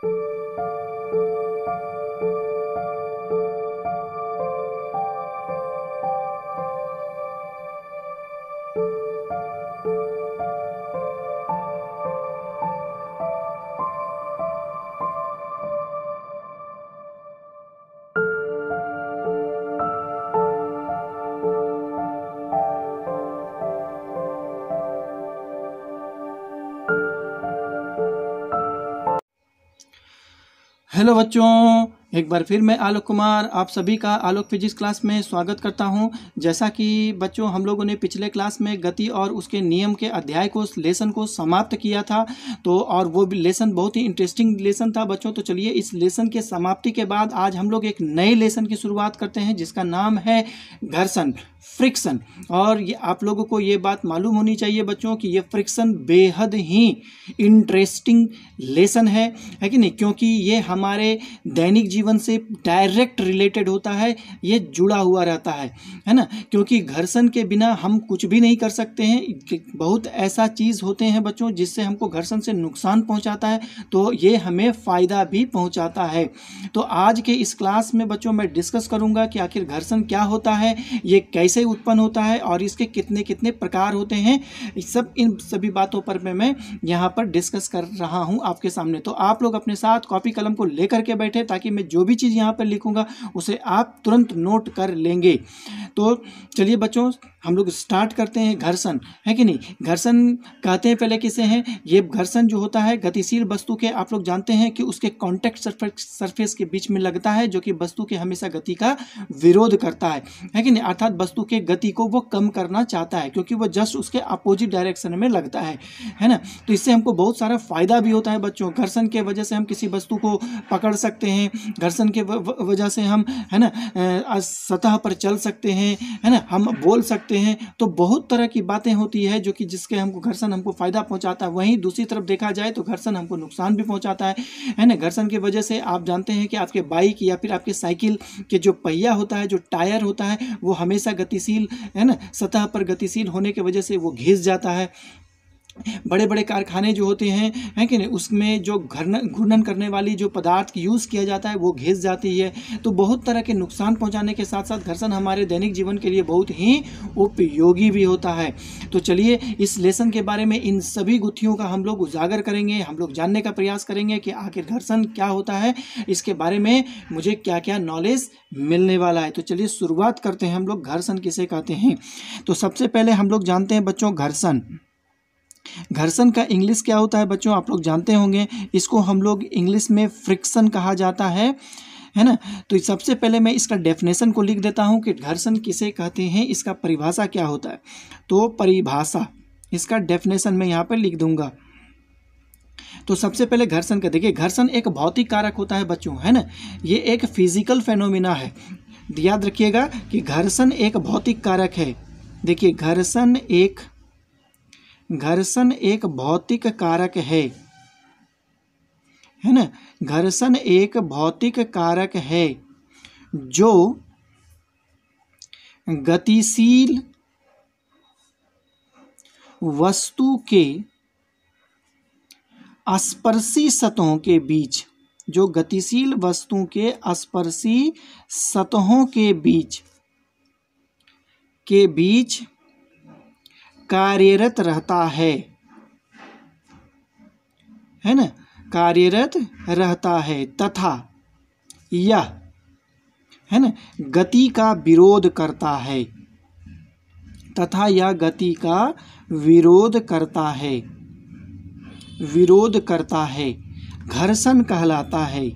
Thank you. Hello बच्चों एक बार फिर मैं आलोक कुमार आप सभी का आलोक फिजिक्स क्लास में स्वागत करता हूं जैसा कि बच्चों हम लोगों ने पिछले क्लास में गति और उसके नियम के अध्याय को लेसन को समाप्त किया था तो और वो भी लेसन बहुत ही इंटरेस्टिंग लेसन था बच्चों तो चलिए इस लेसन के समाप्ति के बाद आज हम लोग एक नए लेसन की शुरुआत करते हैं जिसका नाम है घर्षण फ्रिक्शन और ये आप लोगों को ये बात मालूम होनी चाहिए बच्चों कि ये फ्रिक्शन बेहद ही इंटरेस्टिंग लेसन है है कि नहीं क्योंकि ये हमारे दैनिक जीवन जीवन से डायरेक्ट रिलेटेड होता है ये जुड़ा हुआ रहता है है ना क्योंकि घर्षण के बिना हम कुछ भी नहीं कर सकते हैं बहुत ऐसा चीज़ होते हैं बच्चों जिससे हमको घर्षण से नुकसान पहुंचाता है तो ये हमें फ़ायदा भी पहुंचाता है तो आज के इस क्लास में बच्चों मैं डिस्कस करूँगा कि आखिर घर्षण क्या होता है ये कैसे उत्पन्न होता है और इसके कितने कितने प्रकार होते हैं सब इन सभी बातों पर मैं मैं यहाँ पर डिस्कस कर रहा हूँ आपके सामने तो आप लोग अपने साथ कॉपी कलम को लेकर के बैठे ताकि मैं जो जो भी चीज़ यहाँ पर लिखूँगा उसे आप तुरंत नोट कर लेंगे तो चलिए बच्चों हम लोग स्टार्ट करते हैं घर्षण है कि नहीं घर्षण कहते हैं पहले किसे हैं ये घर्षण जो होता है गतिशील वस्तु के आप लोग जानते हैं कि उसके कॉन्टैक्ट सरफेस सरफेस के बीच में लगता है जो कि वस्तु के हमेशा गति का विरोध करता है है कि नहीं अर्थात वस्तु के गति को वो कम करना चाहता है क्योंकि वो जस्ट उसके अपोजिट डायरेक्शन में लगता है है ना तो इससे हमको बहुत सारा फायदा भी होता है बच्चों घर्षण के वजह से हम किसी वस्तु को पकड़ सकते हैं घर्षण के वजह से हम है ना सतह पर चल सकते हैं है ना हम बोल सकते हैं तो बहुत तरह की बातें होती है जो कि जिसके हमको घर्षण हमको फ़ायदा पहुंचाता है वहीं दूसरी तरफ देखा जाए तो घर्षण हमको नुकसान भी पहुंचाता है है ना घर्षण की वजह से आप जानते हैं कि आपके बाइक या फिर आपके साइकिल के जो पहिया होता है जो टायर होता है वो हमेशा गतिशील है ना सतह पर गतिशील होने की वजह से वो घिस जाता है बड़े बड़े कारखाने जो होते हैं है कि नहीं उसमें जो घर्णन घूर्णन करने वाली जो पदार्थ यूज़ किया जाता है वो घिस जाती है तो बहुत तरह के नुकसान पहुँचाने के साथ साथ घर्षण हमारे दैनिक जीवन के लिए बहुत ही उपयोगी भी होता है तो चलिए इस लेसन के बारे में इन सभी गुत्थियों का हम लोग उजागर करेंगे हम लोग जानने का प्रयास करेंगे कि आखिर घर्षण क्या होता है इसके बारे में मुझे क्या क्या नॉलेज मिलने वाला है तो चलिए शुरुआत करते हैं हम लोग घर्षण किसे कहते हैं तो सबसे पहले हम लोग जानते हैं बच्चों घर्षण घर्षण का इंग्लिश क्या होता है बच्चों आप लोग जानते होंगे इसको हम लोग इंग्लिश में फ्रिक्शन कहा जाता है है ना तो सबसे पहले मैं इसका डेफिनेशन को लिख देता हूँ कि घर्षण किसे कहते हैं इसका परिभाषा क्या होता है तो परिभाषा इसका डेफिनेशन मैं यहाँ पर लिख दूंगा तो सबसे पहले घर्षण का देखिए घर्षण एक भौतिक कारक होता है बच्चों है ना ये एक फिजिकल फेनोमिना है याद रखिएगा कि घर्षण एक भौतिक कारक है देखिए घर्षण एक घर्षण एक भौतिक कारक है है ना घर्षण एक भौतिक कारक है जो गतिशील वस्तु के स्पर्शी सतहों के बीच जो गतिशील वस्तु के स्पर्शी सतहों के बीच के बीच कार्यरत रहता है है ना कार्यरत रहता है तथा यह है ना गति का विरोध करता है तथा यह गति का विरोध करता है विरोध करता है घर्षण कहलाता है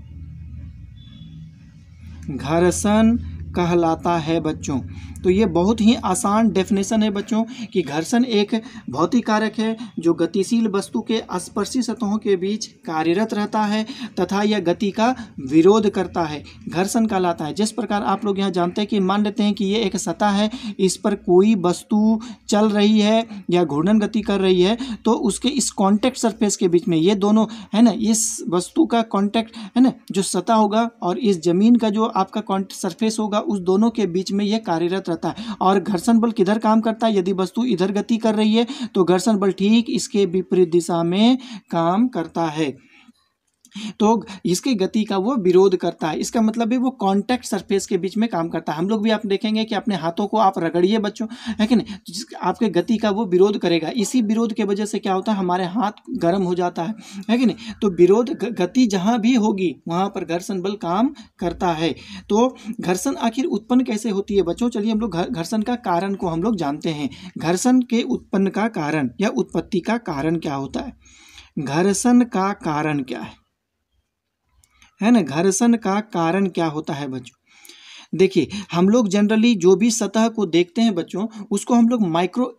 घर्षण कहलाता है बच्चों तो ये बहुत ही आसान डेफिनेशन है बच्चों कि घर्षण एक भौतिक कारक है जो गतिशील वस्तु के स्पर्शी सतहों के बीच कार्यरत रहता है तथा यह गति का विरोध करता है घर्षण कहलाता है जिस प्रकार आप लोग यहाँ जानते हैं कि मान लेते हैं कि ये एक सतह है इस पर कोई वस्तु चल रही है या घूर्णन गति कर रही है तो उसके इस कॉन्टैक्ट सरफेस के बीच में ये दोनों है ना इस वस्तु का कॉन्टैक्ट है ना जो सतह होगा और इस ज़मीन का जो आपका सरफेस होगा उस दोनों के बीच में यह कार्यरत रहता है और घर्षण बल किधर काम करता है यदि वस्तु इधर गति कर रही है तो घर्षण बल ठीक इसके विपरीत दिशा में काम करता है तो इसकी गति का वो विरोध करता है इसका मतलब है वो कॉन्टैक्ट सरफेस के बीच में काम करता है हम लोग भी आप देखेंगे कि अपने हाथों को आप रगड़िए बच्चों है कि नहीं जिस आपके गति का वो विरोध करेगा इसी विरोध के वजह से क्या होता है हमारे हाथ गर्म हो जाता है है कि नहीं तो विरोध गति जहाँ भी होगी वहाँ पर घर्षण बल काम करता है तो घर्षण आखिर उत्पन्न कैसे होती है बच्चों चलिए हम लोग घर्षण का कारण को हम लोग जानते हैं घर्षण के उत्पन्न का कारण या उत्पत्ति का कारण क्या होता है घर्षण का कारण क्या है है ना घर्षण का कारण क्या होता है बच्चों देखिए हम लोग जनरली जो भी सतह को देखते हैं बच्चों उसको हम लोग माइक्रो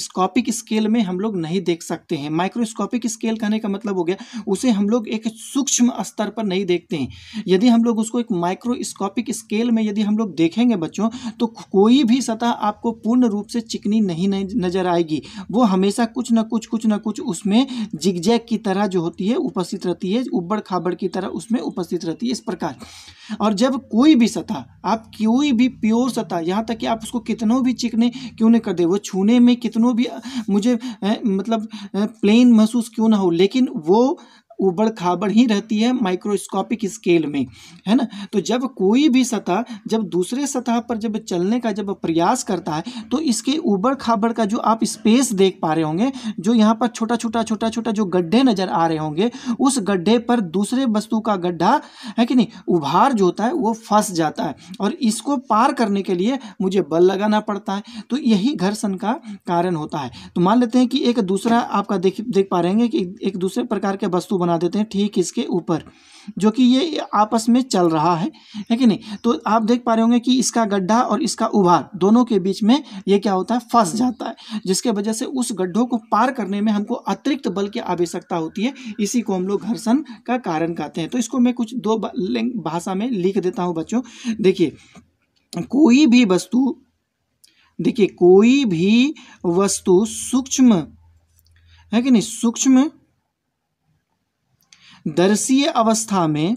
स्कॉपिक स्केल में हम लोग नहीं देख सकते हैं माइक्रोस्कोपिक स्केल कहने का मतलब हो गया उसे हम लोग एक सूक्ष्म स्तर पर नहीं देखते हैं यदि हम लोग उसको एक माइक्रोस्कोपिक स्केल में यदि हम लोग देखेंगे बच्चों तो कोई भी सतह आपको पूर्ण रूप से चिकनी नहीं नजर आएगी वो हमेशा कुछ ना कुछ कुछ ना कुछ उसमें जिगजैग की तरह जो होती है उपस्थित रहती है उबड़ खाबड़ की तरह उसमें उपस्थित रहती है इस प्रकार और जब कोई भी सतह आप कोई भी प्योर सतह यहाँ तक कि आप उसको कितनों भी चिकने क्यों नहीं कर दे वो छूने में कितनों दोनों भी मुझे मतलब प्लेन महसूस क्यों ना हो लेकिन वो उबड़ खाबड़ ही रहती है माइक्रोस्कोपिक स्केल में है ना तो जब कोई भी सतह जब दूसरे सतह पर जब चलने का जब प्रयास करता है तो इसके उबड़ खाबड़ का जो आप स्पेस देख पा रहे होंगे जो यहाँ पर छोटा छोटा छोटा छोटा जो गड्ढे नज़र आ रहे होंगे उस गड्ढे पर दूसरे वस्तु का गड्ढा है कि नहीं उभार जो होता है वो फंस जाता है और इसको पार करने के लिए मुझे बल लगाना पड़ता है तो यही घर्षण का कारण होता है तो मान लेते हैं कि एक दूसरा आपका देख देख पा रहे हैं कि एक दूसरे प्रकार के वस्तु बना देते हैं ठीक इसके ऊपर जो कि ये आपस में चल रहा है है कि नहीं तो आप देख पा रहे होंगे कि इसका गड्ढा और इसका उभार दोनों के बीच में ये क्या होता है फंस जाता है जिसके वजह से उस गड्ढों को पार करने में हमको अतिरिक्त बल की आवश्यकता होती है इसी को हम लोग घर्षण का कारण कहते हैं तो इसको मैं कुछ दो भाषा में लिख देता हूँ बच्चों देखिए कोई भी वस्तु देखिए कोई भी वस्तु सूक्ष्म है कि नहीं सूक्ष्म दर्शीय अवस्था में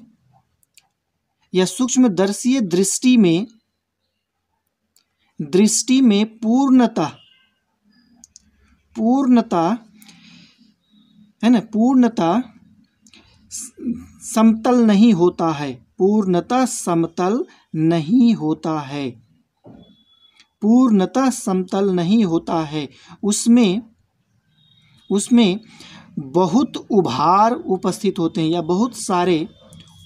या सूक्ष्म दर्शीय दृष्टि में दृष्टि में पूर्णता पूर्णता है ना पूर्णता समतल नहीं होता है पूर्णता समतल नहीं होता है पूर्णता समतल नहीं होता है उसमें उसमें बहुत उभार उपस्थित होते हैं या बहुत सारे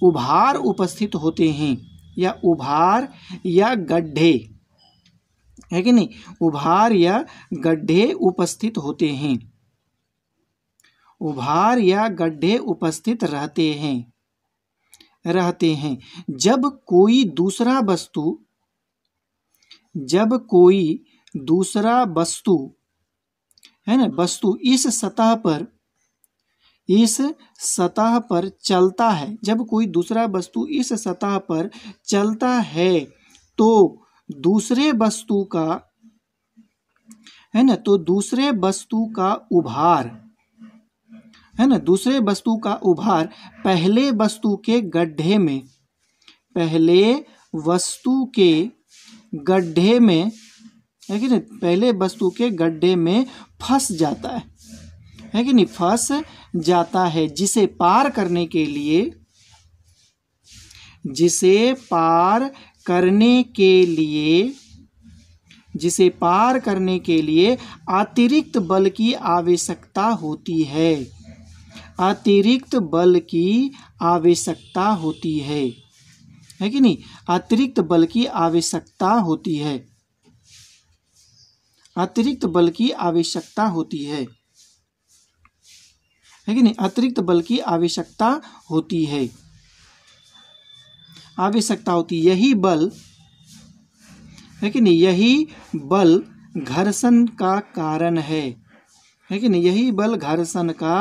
उभार उपस्थित होते हैं या उभार या गड्ढे है कि नहीं उभार या गड्ढे उपस्थित होते हैं उभार या गड्ढे उपस्थित रहते हैं रहते हैं जब कोई दूसरा वस्तु जब कोई दूसरा वस्तु है ना वस्तु इस सतह पर इस सतह पर चलता है जब कोई दूसरा वस्तु इस सतह पर चलता है तो दूसरे वस्तु का है ना तो दूसरे वस्तु का उभार है ना दूसरे वस्तु का उभार पहले वस्तु के गड्ढे में पहले वस्तु के गड्ढे में है कि नहीं पहले वस्तु के गड्ढे में फंस जाता है है कि नहीं फंस जाता है जिसे पार करने के लिए जिसे पार करने के लिए जिसे पार करने के लिए अतिरिक्त बल की आवश्यकता होती है अतिरिक्त बल की आवश्यकता होती है है कि नहीं अतिरिक्त बल की आवश्यकता होती है अतिरिक्त बल की आवश्यकता होती है है कि नहीं अतिरिक्त बल की आवश्यकता होती है आवश्यकता होती यही बल है कि नहीं यही बल घर्षण का कारण है है कि नहीं यही बल घर्षण का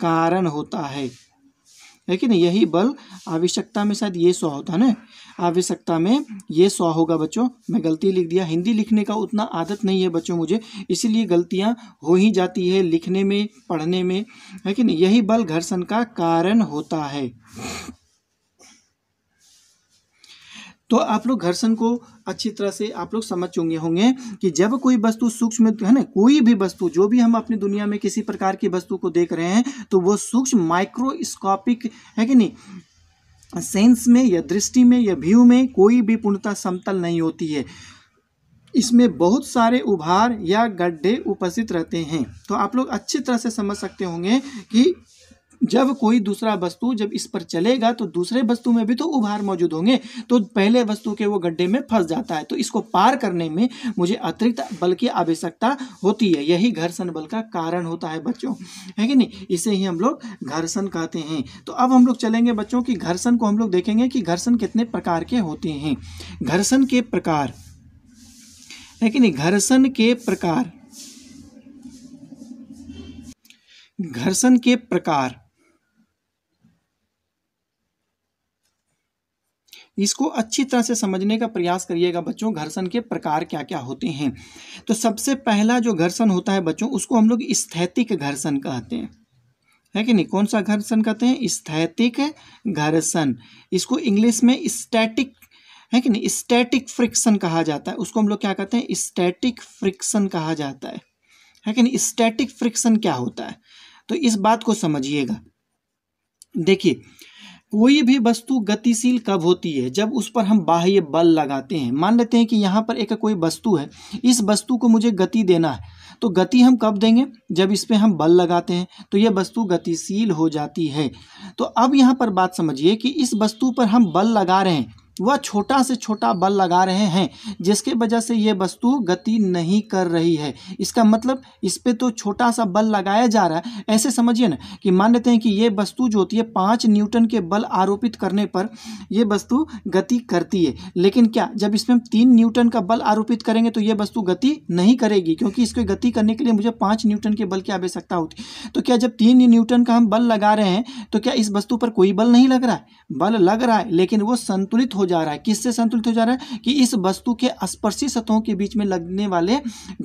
कारण होता है है कि नहीं यही बल आवश्यकता में शायद ये सौ होता है ना आवश्यकता में ये सौ होगा बच्चों मैं गलती लिख दिया हिंदी लिखने का उतना आदत नहीं है बच्चों मुझे इसलिए गलतियाँ हो ही जाती है लिखने में पढ़ने में है कि नहीं यही बल घर्षण का कारण होता है तो आप लोग घर्षण को अच्छी तरह से आप लोग समझ चुके होंगे कि जब कोई वस्तु सूक्ष्म है ना कोई भी वस्तु जो भी हम अपनी दुनिया में किसी प्रकार की वस्तु को देख रहे हैं तो वो सूक्ष्म माइक्रोस्कोपिक है कि नहीं सेंस में या दृष्टि में या व्यू में कोई भी पूर्णता समतल नहीं होती है इसमें बहुत सारे उभार या गड्ढे उपस्थित रहते हैं तो आप लोग अच्छी तरह से समझ सकते होंगे कि जब कोई दूसरा वस्तु जब इस पर चलेगा तो दूसरे वस्तु में भी तो उभार मौजूद होंगे तो पहले वस्तु के वो गड्ढे में फंस जाता है तो इसको पार करने में मुझे अतिरिक्त बल की आवश्यकता होती है यही घर्षण बल का कारण होता है बच्चों है कि नहीं इसे ही हम लोग घर्षण कहते हैं तो अब हम लोग चलेंगे बच्चों की घर्षण को हम लोग देखेंगे कि घर्षण कितने प्रकार के होते हैं घर्षण के प्रकार है कि नहीं घर्षण के प्रकार घर्षण के प्रकार इसको अच्छी तरह से समझने का प्रयास करिएगा बच्चों घर्षण के प्रकार क्या क्या होते हैं तो सबसे पहला जो घर्षण होता है बच्चों उसको हम लोग स्थैतिक घर्षण कहते हैं है कि नहीं कौन सा घर्षण कहते हैं स्थैतिक घर्षण इसको इंग्लिश में स्टैटिक है कि नहीं स्टैटिक फ्रिक्शन कहा जाता है उसको हम लोग क्या कहते हैं स्टैटिक फ्रिक्शन कहा जाता है है कि नहीं स्टैटिक फ्रिक्शन क्या होता है तो इस बात को समझिएगा देखिए कोई भी वस्तु गतिशील कब होती है जब उस पर हम बाह्य बल लगाते हैं मान लेते हैं कि यहाँ पर एक कोई वस्तु है इस वस्तु को मुझे गति देना है तो गति हम कब देंगे जब इस पर हम बल लगाते हैं तो यह वस्तु गतिशील हो जाती है तो अब यहाँ पर बात समझिए कि इस वस्तु पर हम बल लगा रहे हैं वह छोटा से छोटा बल लगा रहे हैं जिसके वजह से ये वस्तु गति नहीं कर रही है इसका मतलब इस पर तो छोटा सा बल लगाया जा रहा है ऐसे समझिए ना कि मान लेते हैं कि ये वस्तु जो होती है पाँच न्यूटन के बल आरोपित करने पर यह वस्तु गति करती है लेकिन क्या जब इसमें हम तीन न्यूटन का बल आरोपित करेंगे तो यह वस्तु गति नहीं करेगी क्योंकि इसको गति करने के लिए मुझे पाँच न्यूटन के बल की आवश्यकता होती तो क्या जब तीन न्यूटन का हम बल लगा रहे हैं तो क्या इस वस्तु पर कोई बल नहीं लग रहा है बल लग रहा है लेकिन वो संतुलित हो जा रहा है किससे संतुलित हो जा रहा है कि इस वस्तु के स्पर्शी सतहों के बीच में लगने वाले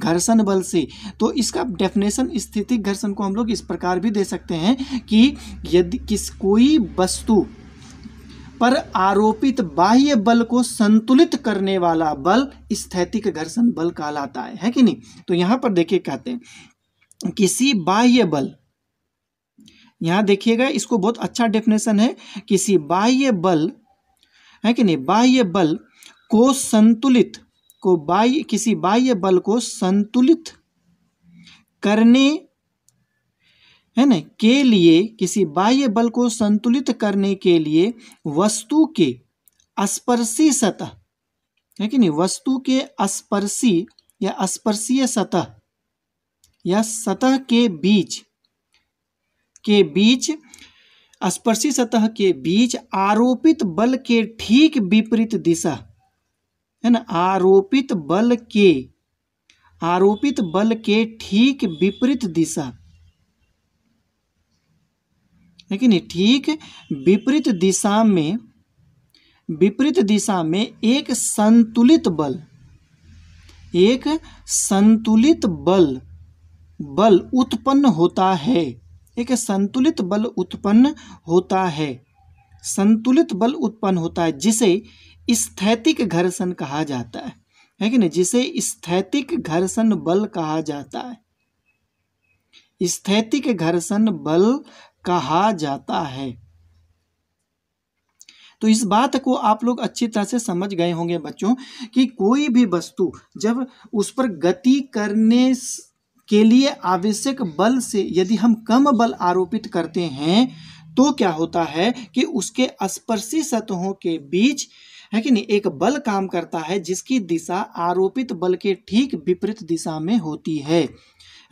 घर्षण बल से तो इसका डेफिनेशन स्थितिक घर्षण को हम लोग इस प्रकार भी दे सकते हैं कि यदि किस कोई वस्तु पर आरोपित बाह्य बल को संतुलित करने वाला बल स्थैतिक घर्षण बल कहलाता है है कि नहीं तो यहां पर देखिए कहते हैं किसी बाह्य बल यहां देखिएगा इसको बहुत अच्छा डेफिनेशन है किसी बाह्य बल है कि नहीं बाह्य बल को संतुलित को बाह्य किसी बाह्य बल को संतुलित करने है ना के लिए किसी बाह्य बल को संतुलित करने के लिए वस्तु के स्पर्शी सतह है कि नहीं वस्तु के स्पर्शी या स्पर्शीय सतह या सतह के बीच के बीच स्पर्शी सतह के बीच आरोपित बल के ठीक विपरीत दिशा है ना आरोपित बल के आरोपित बल के ठीक विपरीत दिशा लेकिन ठीक विपरीत दिशा में विपरीत दिशा में एक संतुलित बल एक संतुलित बल बल उत्पन्न होता है एक संतुलित बल उत्पन्न होता है संतुलित बल उत्पन्न होता है जिसे स्थैतिक घर्षण कहा जाता है है कि नहीं जिसे स्थैतिक घर्षण बल कहा जाता है स्थैतिक घर्षण बल कहा जाता है तो इस बात को आप लोग अच्छी तरह से समझ गए होंगे बच्चों कि कोई भी वस्तु जब उस पर गति करने के लिए आवश्यक बल से यदि हम कम बल आरोपित करते हैं तो क्या होता है कि उसके स्पर्शी सतहों के बीच है कि नहीं एक बल काम करता है जिसकी दिशा आरोपित बल के ठीक विपरीत दिशा में होती है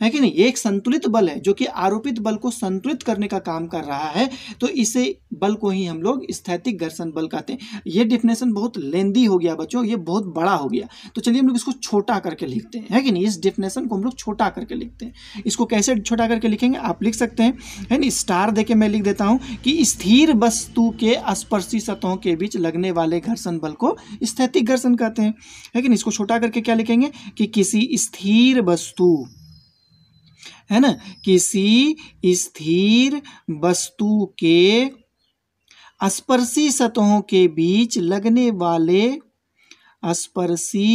है कि नहीं एक संतुलित बल है जो कि आरोपित बल को संतुलित करने का काम कर रहा है तो इसे बल को ही हम लोग स्थैतिक घर्षण बल कहते हैं ये डिफिनेशन बहुत लेंदी हो गया बच्चों ये बहुत बड़ा हो गया तो चलिए हम लोग इसको छोटा करके लिखते हैं है कि नहीं इस डिफिनेशन को हम लोग छोटा करके लिखते हैं इसको कैसे छोटा करके लिखेंगे आप लिख सकते हैं है ना स्टार दे मैं लिख देता हूँ कि स्थिर वस्तु के स्पर्शी सतहों के बीच लगने वाले घर्षण बल को स्थैतिक घर्षण कहते हैं कि नहीं इसको छोटा करके क्या लिखेंगे कि किसी स्थिर वस्तु है ना किसी स्थिर वस्तु के स्पर्शी सतहों के बीच लगने वाले स्पर्शी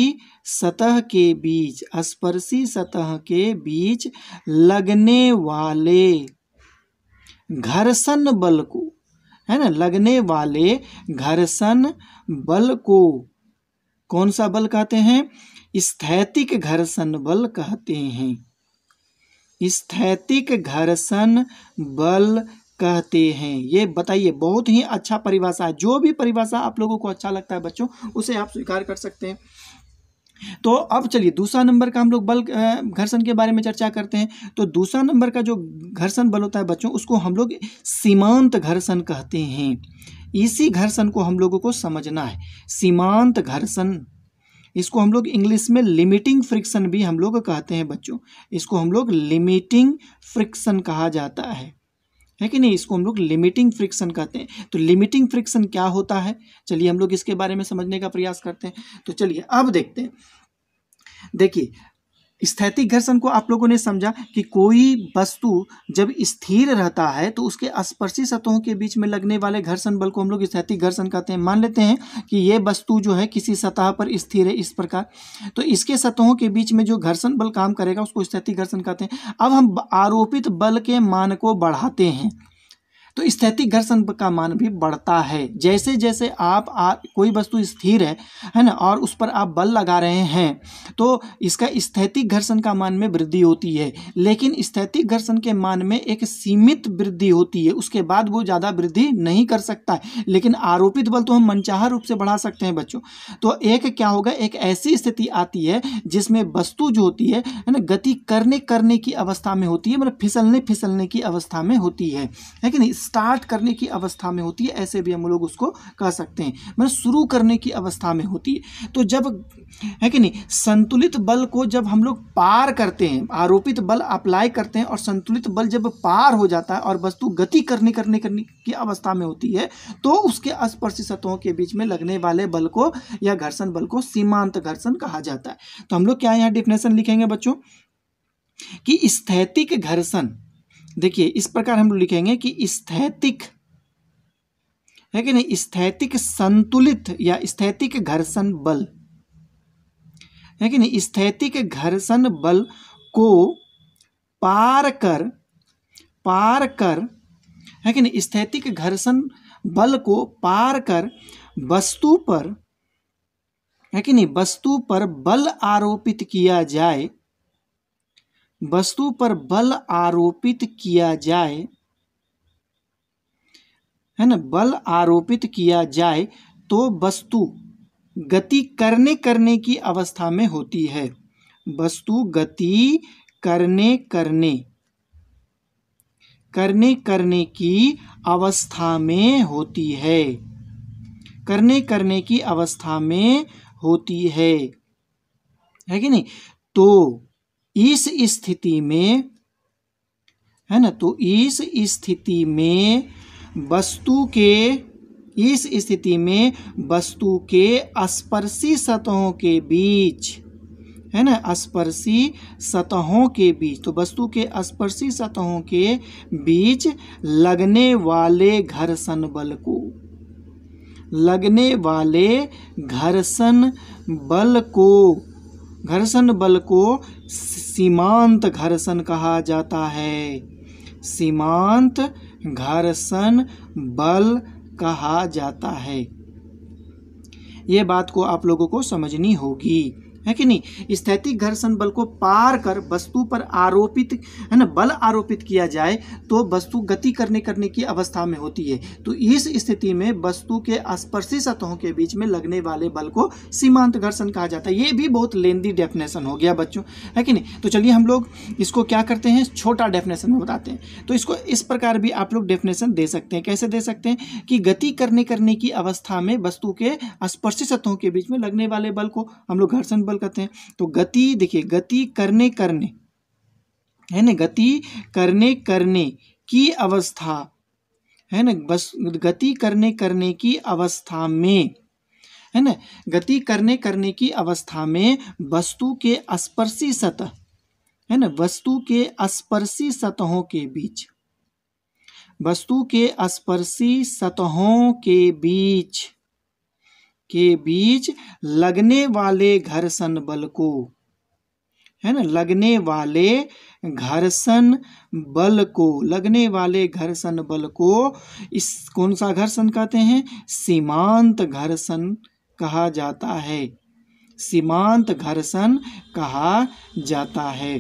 सतह के बीच स्पर्शी सतह के बीच लगने वाले घर्षण बल को है ना लगने वाले घर्षण बल को कौन सा बल कहते हैं स्थैतिक घर्षण बल कहते हैं स्थैतिक घर्षण बल कहते हैं ये बताइए बहुत ही अच्छा परिभाषा है जो भी परिभाषा आप लोगों को अच्छा लगता है बच्चों उसे आप स्वीकार कर सकते हैं तो अब चलिए दूसरा नंबर का हम लोग बल घर्षण के बारे में चर्चा करते हैं तो दूसरा नंबर का जो घर्षण बल होता है बच्चों उसको हम लोग सीमांत घर्षण कहते हैं इसी घर्षण को हम लोगों को समझना है सीमांत घर्षण इसको हम लोग इंग्लिश में लिमिटिंग फ्रिक्शन भी हम लोग कहते हैं बच्चों इसको हम लोग लिमिटिंग फ्रिक्शन कहा जाता है है कि नहीं इसको हम लोग लिमिटिंग फ्रिक्शन कहते हैं तो लिमिटिंग फ्रिक्शन क्या होता है चलिए हम लोग इसके बारे में समझने का प्रयास करते हैं तो चलिए अब देखते हैं देखिए स्थैतिक घर्षण को आप लोगों ने समझा कि कोई वस्तु जब स्थिर रहता है तो उसके स्पर्शी सतहों के बीच में लगने वाले घर्षण बल को हम लोग स्थैतिक घर्षण कहते हैं मान लेते हैं कि ये वस्तु जो है किसी सतह पर स्थिर है इस प्रकार तो इसके सतहों के बीच में जो घर्षण बल काम करेगा उसको स्थैतिक घर्षण कहते हैं अब हम आरोपित बल के मान को बढ़ाते हैं तो स्थैतिक घर्षण का मान भी बढ़ता है जैसे जैसे आप आ, कोई वस्तु स्थिर है है ना और उस पर आप बल लगा रहे हैं तो इसका स्थैतिक घर्षण का मान में वृद्धि होती है लेकिन स्थैतिक घर्षण के मान में एक सीमित वृद्धि होती है उसके बाद वो ज़्यादा वृद्धि नहीं कर सकता है लेकिन आरोपित बल तो हम मनचाह रूप से बढ़ा सकते हैं बच्चों तो एक क्या होगा एक ऐसी स्थिति आती है जिसमें वस्तु जो होती है है ना गति करने करने की अवस्था में होती है मतलब फिसलने फिसलने की अवस्था में होती है लेकिन इस स्टार्ट करने की अवस्था में होती है ऐसे भी हम लोग उसको कह सकते हैं मतलब शुरू करने की अवस्था में होती है तो जब है कि नहीं संतुलित बल को जब हम लोग पार करते हैं आरोपित बल अप्लाई करते हैं और संतुलित बल जब पार हो जाता है और वस्तु गति करने करने करने की अवस्था में होती है तो उसके अस्पर्शी सतहों के बीच में लगने वाले बल को या घर्षण बल को सीमांत घर्षण कहा जाता है तो हम लोग क्या यहाँ डिफिनेशन लिखेंगे बच्चों कि स्थैतिक घर्षण देखिए इस प्रकार हम लिखेंगे कि स्थैतिक है कि नहीं स्थैतिक संतुलित या स्थैतिक घर्षण बल है कि नहीं स्थैतिक घर्षण बल को पार कर पार कर है कि नहीं स्थैतिक घर्षण बल को पार कर वस्तु पर है कि नहीं वस्तु पर बल आरोपित किया जाए वस्तु पर बल आरोपित किया जाए है ना बल आरोपित किया जाए तो वस्तु गति करने करने की अवस्था में होती है वस्तु गति करने करने करने करने की अवस्था में होती है करने करने की अवस्था में होती है है कि नहीं तो इस स्थिति में है ना तो इस स्थिति में वस्तु के इस स्थिति में वस्तु के स्पर्शी सतहों के बीच है ना स्पर्शी सतहों के बीच तो वस्तु के स्पर्शी सतहों के बीच लगने वाले घर्षण बल को लगने वाले घर्षण बल को घर्षण बल को सीमांत घर्षण कहा जाता है सीमांत घर्षण बल कहा जाता है ये बात को आप लोगों को समझनी होगी है कि नहीं स्थैतिक घर्षण बल को पार कर वस्तु पर आरोपित है ना बल आरोपित किया जाए तो वस्तु गति करने करने की अवस्था में होती है तो इस स्थिति में वस्तु के स्पर्शी सतहों के बीच में लगने वाले बल को सीमांत घर्षण कहा जाता है ये भी बहुत लेंदी डेफिनेशन हो गया बच्चों है कि नहीं तो चलिए हम लोग इसको क्या करते हैं छोटा डेफिनेशन में बताते हैं तो इसको इस प्रकार भी आप लोग डेफिनेशन दे सकते हैं कैसे दे सकते हैं कि गति करने करने की अवस्था में वस्तु के स्पर्शी सतहों के बीच में लगने वाले बल को हम लोग घर्षण बल कहते हैं तो गति देखिए गति करने करने है ना गति करने करने की अवस्था है ना बस गति करने करने की अवस्था में है ना गति करने करने की अवस्था में वस्तु के स्पर्शी सतह है ना वस्तु के स्पर्शी सतहों के बीच वस्तु के स्पर्शी सतहों के बीच के बीच लगने वाले घर्षण बल को है ना लगने वाले घर्षण बल को लगने वाले घर्षण बल को इस कौन सा घर्षण कहते हैं सीमांत घर्षण कहा जाता है सीमांत घर्षण कहा जाता है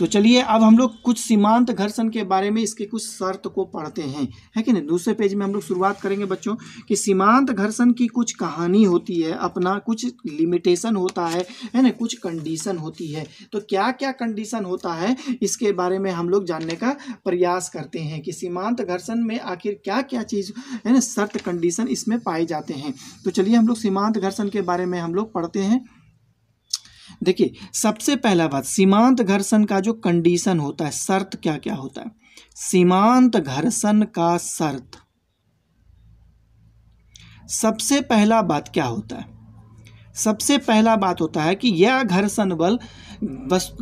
तो चलिए अब हम लोग कुछ सीमांत घर्षण के बारे में इसके कुछ शर्त को पढ़ते हैं है कि नहीं दूसरे पेज में हम लोग शुरुआत करेंगे बच्चों कि सीमांत घर्षण की कुछ कहानी होती है अपना कुछ लिमिटेशन होता है है ना कुछ कंडीशन होती है तो क्या क्या कंडीशन होता है इसके बारे में हम लोग जानने का प्रयास करते हैं कि सीमांत घर्षण में आखिर क्या क्या चीज़ है ना शर्त कंडीशन इसमें पाए जाते हैं तो चलिए हम लोग सीमांत घर्षण के बारे में हम लोग पढ़ते हैं देखिए सबसे पहला बात सीमांत घर्षण का जो कंडीशन होता है शर्त क्या क्या होता है सीमांत घर्षण का शर्त सबसे पहला बात क्या होता है सबसे पहला बात होता है कि यह घर्षण बल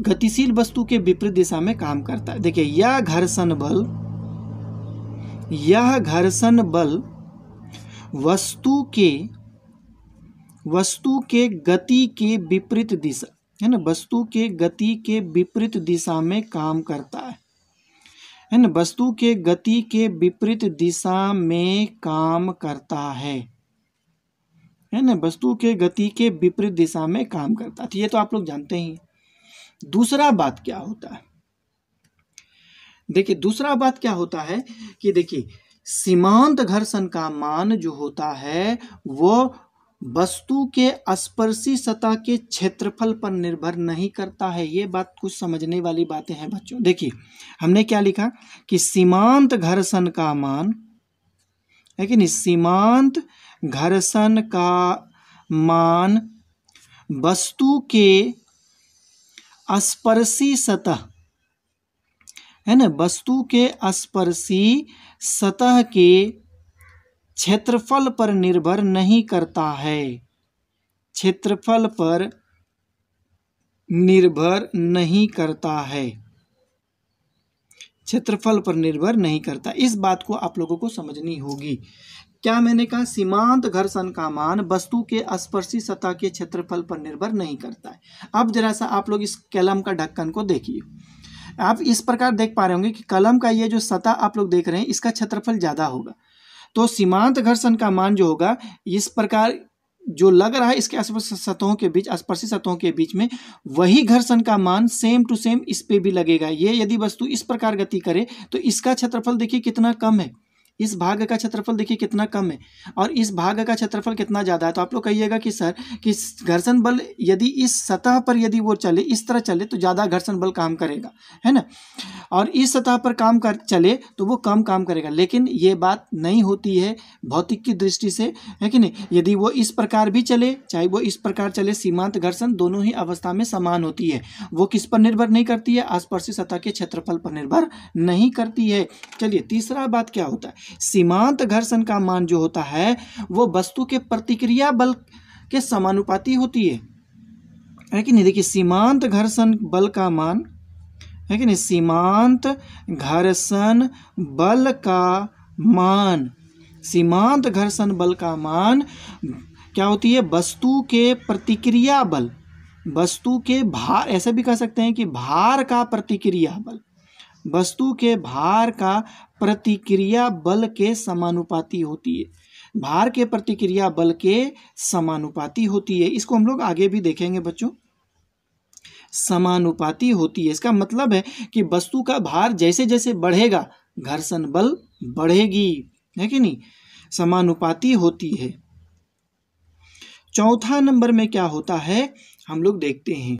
गतिशील वस्तु के विपरीत दिशा में काम करता है देखिए यह घर्षण बल यह घर्षण बल वस्तु के वस्तु के गति के विपरीत दिशा है ना वस्तु के गति के विपरीत दिशा में काम करता है है ना वस्तु के गति के विपरीत दिशा में काम करता है है ना वस्तु के गति के विपरीत दिशा में काम करता है तो ये तो आप लोग जानते ही दूसरा बात क्या होता है देखिए दूसरा बात क्या होता है कि देखिए सीमांत घर्षण का मान जो होता है वो वस्तु के स्पर्शी सतह के क्षेत्रफल पर निर्भर नहीं करता है ये बात कुछ समझने वाली बातें हैं बच्चों देखिए हमने क्या लिखा कि सीमांत घर्षण का मान है कि नहीं सीमांत घर्षण का मान वस्तु के स्पर्शी सतह है ना वस्तु के स्पर्शी सतह के क्षेत्रफल पर निर्भर नहीं करता है क्षेत्रफल पर निर्भर नहीं करता है क्षेत्रफल पर निर्भर नहीं करता इस बात को आप लोगों को समझनी होगी क्या मैंने कहा सीमांत घर्षण का मान वस्तु के स्पर्शी सतह के क्षेत्रफल पर निर्भर नहीं करता है अब जरा सा आप लोग इस कलम का ढक्कन को देखिए आप इस प्रकार देख पा रहे होंगे कि कलम का ये जो सतह आप लोग देख रहे हैं इसका क्षेत्रफल ज़्यादा होगा तो सीमांत घर्षण का मान जो होगा इस प्रकार जो लग रहा है इसके आसपास सतहों के बीच स्पर्शी सतहों के बीच में वही घर्षण का मान सेम टू सेम इस पे भी लगेगा ये यदि वस्तु इस प्रकार गति करे तो इसका क्षेत्रफल देखिए कितना कम है इस भाग का क्षेत्रफल देखिए कितना कम है और इस भाग का क्षेत्रफल कितना ज़्यादा है तो आप लोग कहिएगा कि सर कि घर्षण बल यदि इस सतह पर यदि वो चले इस तरह चले तो ज़्यादा घर्षण बल काम करेगा है ना और इस सतह पर काम कर चले तो वो कम काम करेगा लेकिन ये बात नहीं होती है भौतिक की दृष्टि से है कि नहीं यदि वो इस प्रकार भी चले चाहे वो इस प्रकार चले सीमांत घर्षण दोनों ही अवस्था में समान होती है वो किस पर निर्भर नहीं करती है आसपासी सतह के क्षेत्रफल पर निर्भर नहीं करती है चलिए तीसरा बात क्या होता है सीमांत घर्षण का मान जो होता है वो वस्तु के प्रतिक्रिया बल के समानुपाती होती है है कि नहीं देखिए सीमांत घर्षण बल का मान है कि नहीं सीमांत घर्षण बल का मान सीमांत घर्षण बल का मान क्या होती है वस्तु के प्रतिक्रिया बल वस्तु के भार ऐसे भी कह सकते हैं कि भार का प्रतिक्रिया बल वस्तु के भार का प्रतिक्रिया बल के समानुपाती होती है भार के प्रतिक्रिया बल के समानुपाती होती है इसको हम लोग आगे भी देखेंगे बच्चों समानुपाती होती है इसका मतलब है कि वस्तु का भार जैसे जैसे बढ़ेगा घर्षण बल बढ़ेगी है कि नहीं समानुपाती होती है चौथा नंबर में क्या होता है हम लोग देखते हैं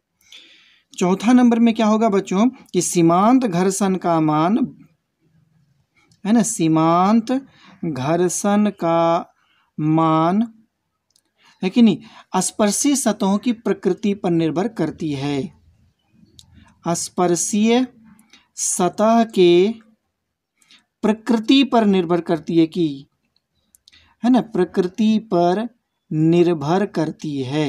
चौथा नंबर में क्या होगा बच्चों कि सीमांत घर्षण का मान है ना सीमांत घर्षण का मान है कि नहीं स्पर्शीय सतहों की प्रकृति पर निर्भर करती है स्पर्शीय सतह के प्रकृति पर निर्भर करती है कि है ना प्रकृति पर निर्भर करती है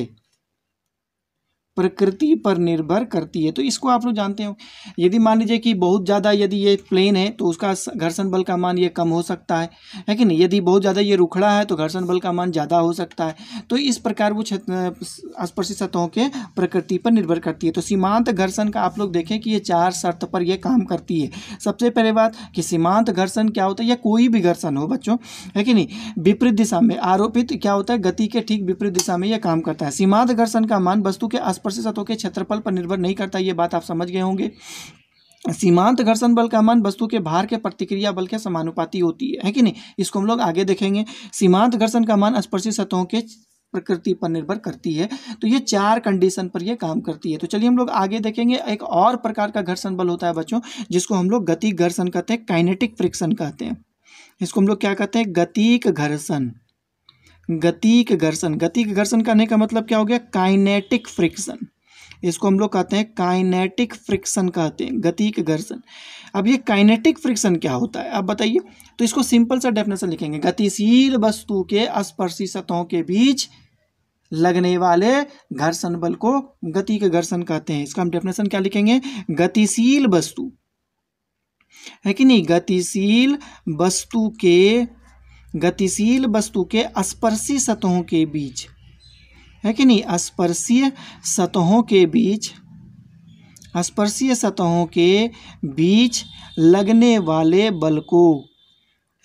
प्रकृति पर निर्भर करती है तो इसको आप लोग जानते हो यदि मान लीजिए कि बहुत ज़्यादा यदि ये प्लेन है तो उसका घर्षण बल का मान ये कम हो सकता है है कि नहीं यदि बहुत ज़्यादा ये रुखड़ा है तो घर्षण बल का मान ज़्यादा हो सकता है तो इस प्रकार वो स्पर्शी सतहों के प्रकृति पर निर्भर करती है तो सीमांत घर्षण का आप लोग देखें कि ये चार शर्त पर यह काम करती है सबसे पहले बात कि सीमांत घर्षण क्या होता है या कोई भी घर्षण हो बच्चों है कि नहीं विपरीत दिशा में आरोपित क्या होता है गति के ठीक विपरीत दिशा में यह काम करता है सीमांत घर्षण का मान वस्तु के स्पर्श स्पर्शी सतहों के क्षेत्रफल पर निर्भर नहीं करता ये बात आप समझ गए होंगे सीमांत घर्षण बल का मान वस्तु के भार के प्रतिक्रिया बल के समानुपाती होती है है कि नहीं इसको हम लोग आगे देखेंगे सीमांत घर्षण का मान स्पर्शी सतहों के प्रकृति पर निर्भर करती है तो ये चार कंडीशन पर ये काम करती है तो चलिए हम लोग आगे देखेंगे एक और प्रकार का घर्षण बल होता है बच्चों जिसको हम लोग गति घर्षण कहते हैं काइनेटिक फ्रिक्शन कहते हैं इसको हम लोग क्या कहते हैं गतिक घर्षण गतिक घर्षण गतिक घर्षण करने का मतलब क्या हो गया काइनेटिक फ्रिक्शन इसको हम लोग कहते हैं काइनेटिक फ्रिक्शन कहते हैं गतिक घर्षण अब ये काइनेटिक फ्रिक्शन क्या होता है आप बताइए तो इसको सिंपल सा डेफिनेशन लिखेंगे गतिशील वस्तु के स्पर्शी सतहों के बीच लगने वाले घर्षण बल को गति के घर्षण कहते हैं इसका हम डेफिनेशन क्या लिखेंगे गतिशील वस्तु है कि नहीं गतिशील वस्तु के गतिशील वस्तु के स्पर्शी सतहों के बीच है कि नहीं स्पर्शीय सतहों के बीच स्पर्शीय सतहों के बीच लगने वाले बल को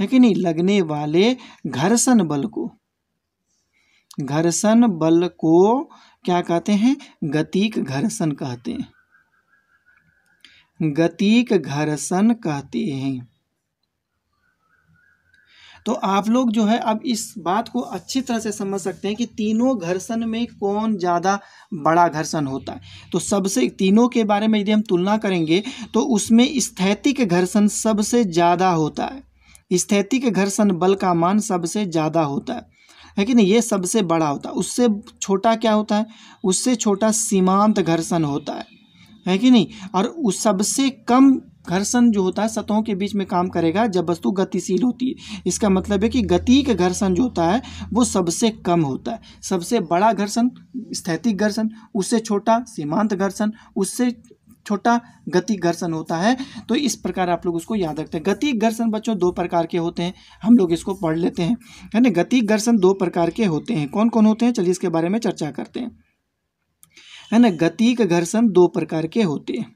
है कि नहीं लगने वाले घर्षण बल को घर्षण बल को क्या कहते हैं गतिक घर्षण कहते हैं गतिक घर्षण कहते हैं तो आप लोग जो है अब इस बात को अच्छी तरह से समझ सकते हैं कि तीनों घर्षण में कौन ज़्यादा बड़ा घर्षण होता है तो सबसे तीनों के बारे में यदि हम तुलना करेंगे तो उसमें स्थैतिक घर्षण सबसे ज़्यादा होता है स्थैतिक घर्षण बल का मान सबसे ज़्यादा होता है है कि नहीं ये सबसे बड़ा होता है उससे छोटा क्या होता है उससे छोटा सीमांत घर्षण होता है है कि नहीं और उस सबसे कम घर्षण जो होता है सतहों के बीच में काम करेगा जब वस्तु गतिशील होती है इसका मतलब है कि गति के घर्षण जो होता है वो सबसे कम होता है सबसे बड़ा घर्षण स्थैतिक घर्षण उससे छोटा सीमांत घर्षण उससे छोटा गति घर्षण होता है तो इस प्रकार आप लोग उसको याद रखते हैं गति घर्षण बच्चों दो प्रकार के होते हैं हम लोग इसको पढ़ लेते हैं है ना गति घर्षण दो प्रकार के होते हैं कौन कौन होते हैं चलिए इसके बारे में चर्चा करते हैं है ना गति के घर्षण दो प्रकार के होते हैं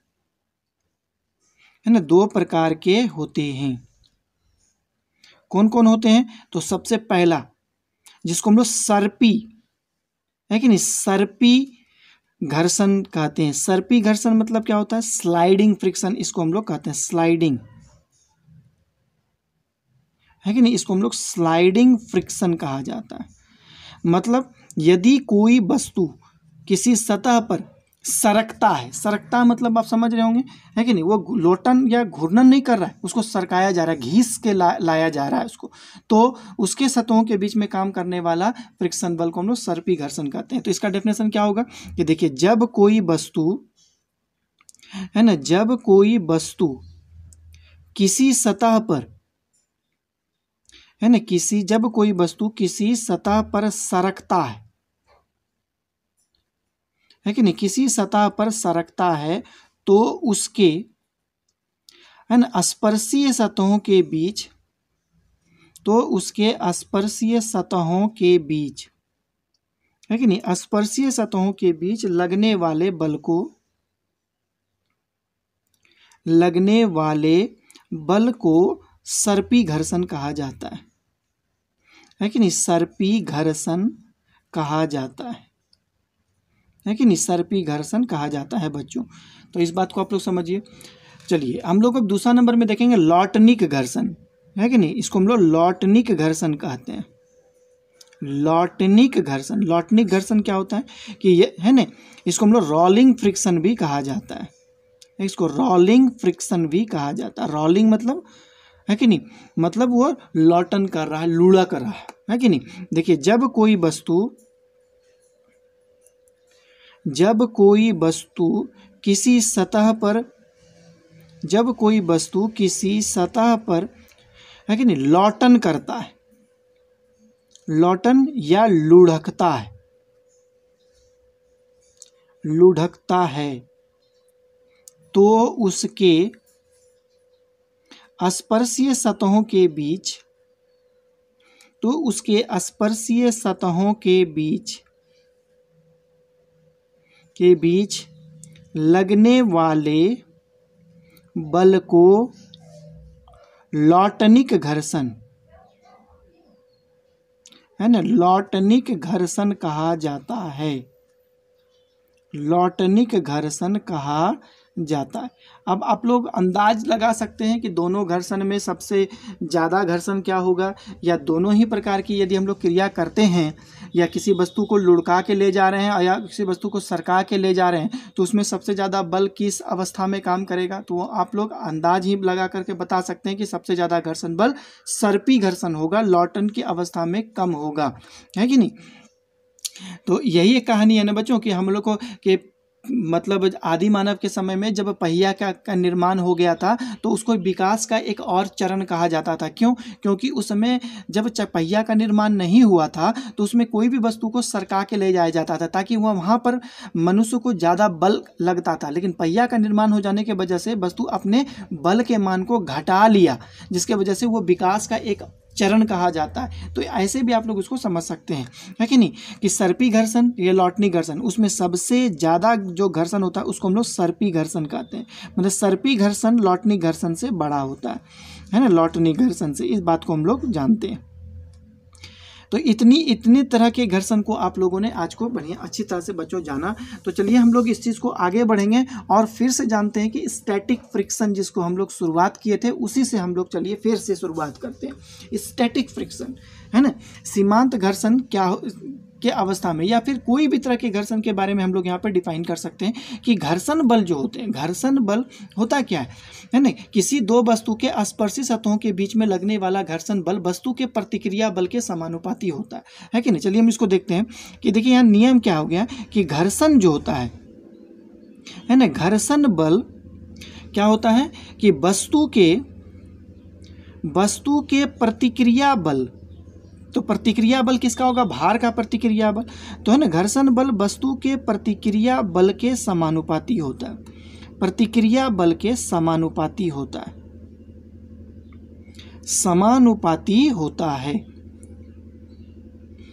है ना दो प्रकार के होते हैं कौन कौन होते हैं तो सबसे पहला जिसको हम लोग सर्पी है कि नहीं सर्पी घर्षण कहते हैं सर्पी घर्षण मतलब क्या होता है स्लाइडिंग फ्रिक्शन इसको हम लोग कहते हैं स्लाइडिंग है कि नहीं इसको हम लोग स्लाइडिंग फ्रिक्शन कहा जाता है मतलब यदि कोई वस्तु किसी सतह पर सरकता है सरकता मतलब आप समझ रहे होंगे है कि नहीं वो लोटन या घूर्णन नहीं कर रहा है उसको सरकाया जा रहा है घीस के ला, लाया जा रहा है उसको तो उसके सतहों के बीच में काम करने वाला फ्रिक्शन बल को हम लोग सर्पी घर्षण कहते हैं तो इसका डेफिनेशन क्या होगा कि देखिए जब कोई वस्तु है ना जब कोई वस्तु किसी सतह पर है ना किसी जब कोई वस्तु किसी सतह पर सरकता है है कि नहीं किसी सतह पर सरकता है तो उसके है ना स्पर्शीय सतहों के बीच तो उसके स्पर्शीय सतहों के बीच है कि नहीं स्पर्शीय सतहों के बीच लगने वाले बल को लगने वाले बल को सर्पी घर्षण कहा जाता है है कि नहीं सर्पी घर्षण कहा जाता है है कि निसर्पी घर्षण कहा जाता है बच्चों तो इस बात को आप लोग समझिए चलिए हम लोग अब दूसरा नंबर में देखेंगे लॉटनिक घर्षण है कि नहीं इसको हम लोग लॉटनिक घर्षण कहते हैं लॉटनिक घर्षण लॉटनिक घर्षण क्या होता है कि ये है ना इसको हम लोग रॉलिंग फ्रिक्शन भी कहा जाता है इसको रॉलिंग फ्रिक्शन भी कहा जाता है रॉलिंग मतलब है कि नहीं मतलब वो लॉटन कर रहा है लूड़ा कर रहा है है कि नहीं देखिए जब कोई वस्तु जब कोई वस्तु किसी सतह पर जब कोई वस्तु किसी सतह पर है कि नहीं लौटन करता है लौटन या लुढ़कता है लुढ़कता है तो उसके स्पर्शीय सतहों के बीच तो उसके स्पर्शीय सतहों के बीच के बीच लगने वाले बल को लॉटनिक घर्षण है ना लॉटनिक घर्षण कहा जाता है लॉटनिक घर्षण कहा जाता है अब आप लोग अंदाज लगा सकते हैं कि दोनों घर्षण में सबसे ज़्यादा घर्षण क्या होगा या दोनों ही प्रकार की यदि हम लोग क्रिया करते हैं या किसी वस्तु को लुढ़का के ले जा रहे हैं या किसी वस्तु को सरका के ले जा रहे हैं तो उसमें सबसे ज़्यादा बल किस अवस्था में काम करेगा तो आप लोग अंदाज ही लगा करके बता सकते हैं कि सबसे ज़्यादा घर्षण बल सर्पी घर्षण होगा लॉटन की अवस्था में कम होगा है कि नहीं तो यही एक कहानी है ना बच्चों कि हम लोग को कि मतलब आदि मानव के समय में जब पहिया का, का निर्माण हो गया था तो उसको विकास का एक और चरण कहा जाता था क्यों क्योंकि उस समय जब पहिया का निर्माण नहीं हुआ था तो उसमें कोई भी वस्तु को सरका के ले जाया जाता था ताकि वह वहाँ पर मनुष्य को ज़्यादा बल लगता था लेकिन पहिया का निर्माण हो जाने की वजह से वस्तु अपने बल के मान को घटा लिया जिसके वजह से वो विकास का एक चरण कहा जाता है तो ऐसे भी आप लोग इसको समझ सकते हैं है कि नहीं कि सर्पी घर्षण या लौटनी घर्षण उसमें सबसे ज़्यादा जो घर्षण होता है उसको हम लोग सर्पी घर्षण कहते हैं मतलब सर्पी घर्षण लौटनी घर्षण से बड़ा होता है है ना लौटनी घर्षण से इस बात को हम लोग जानते हैं तो इतनी इतनी तरह के घर्षण को आप लोगों ने आज को बढ़िया अच्छी तरह से बच्चों जाना तो चलिए हम लोग इस चीज़ को आगे बढ़ेंगे और फिर से जानते हैं कि स्टैटिक फ्रिक्शन जिसको हम लोग शुरुआत किए थे उसी से हम लोग चलिए फिर से शुरुआत करते हैं स्टैटिक फ्रिक्शन है ना सीमांत घर्षण क्या के अवस्था में या फिर कोई भी तरह के घर्षण के बारे में हम लोग यहाँ पर डिफाइन कर सकते हैं कि घर्षण बल जो होते हैं घर्षण बल होता क्या है है ना किसी दो वस्तु के स्पर्शी सतहों के बीच में लगने वाला घर्षण बल वस्तु के प्रतिक्रिया बल के समानुपाती होता है है कि नहीं चलिए हम इसको देखते हैं कि देखिए यहाँ नियम क्या हो गया कि घर्षण जो होता है है ना घर्षण बल क्या होता है कि वस्तु के वस्तु के प्रतिक्रिया बल तो प्रतिक्रिया बल किसका होगा भार का प्रतिक्रिया बल तो है ना घर्षण बल वस्तु के प्रतिक्रिया बल के समानुपाती होता है प्रतिक्रिया बल के समानुपाती होता है समानुपाती होता है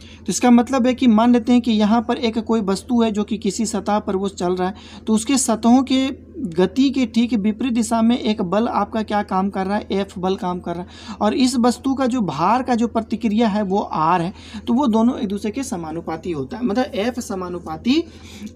तो इसका मतलब है कि मान लेते हैं कि यहाँ पर एक कोई वस्तु है जो कि किसी सतह पर वो चल रहा है तो उसके सतहों के गति के ठीक विपरीत दिशा में एक बल आपका क्या काम कर रहा है एफ बल काम कर रहा है और इस वस्तु का जो भार का जो प्रतिक्रिया है वो आर है तो वो दोनों एक दूसरे के समानुपाती होता है मतलब एफ समानुपाती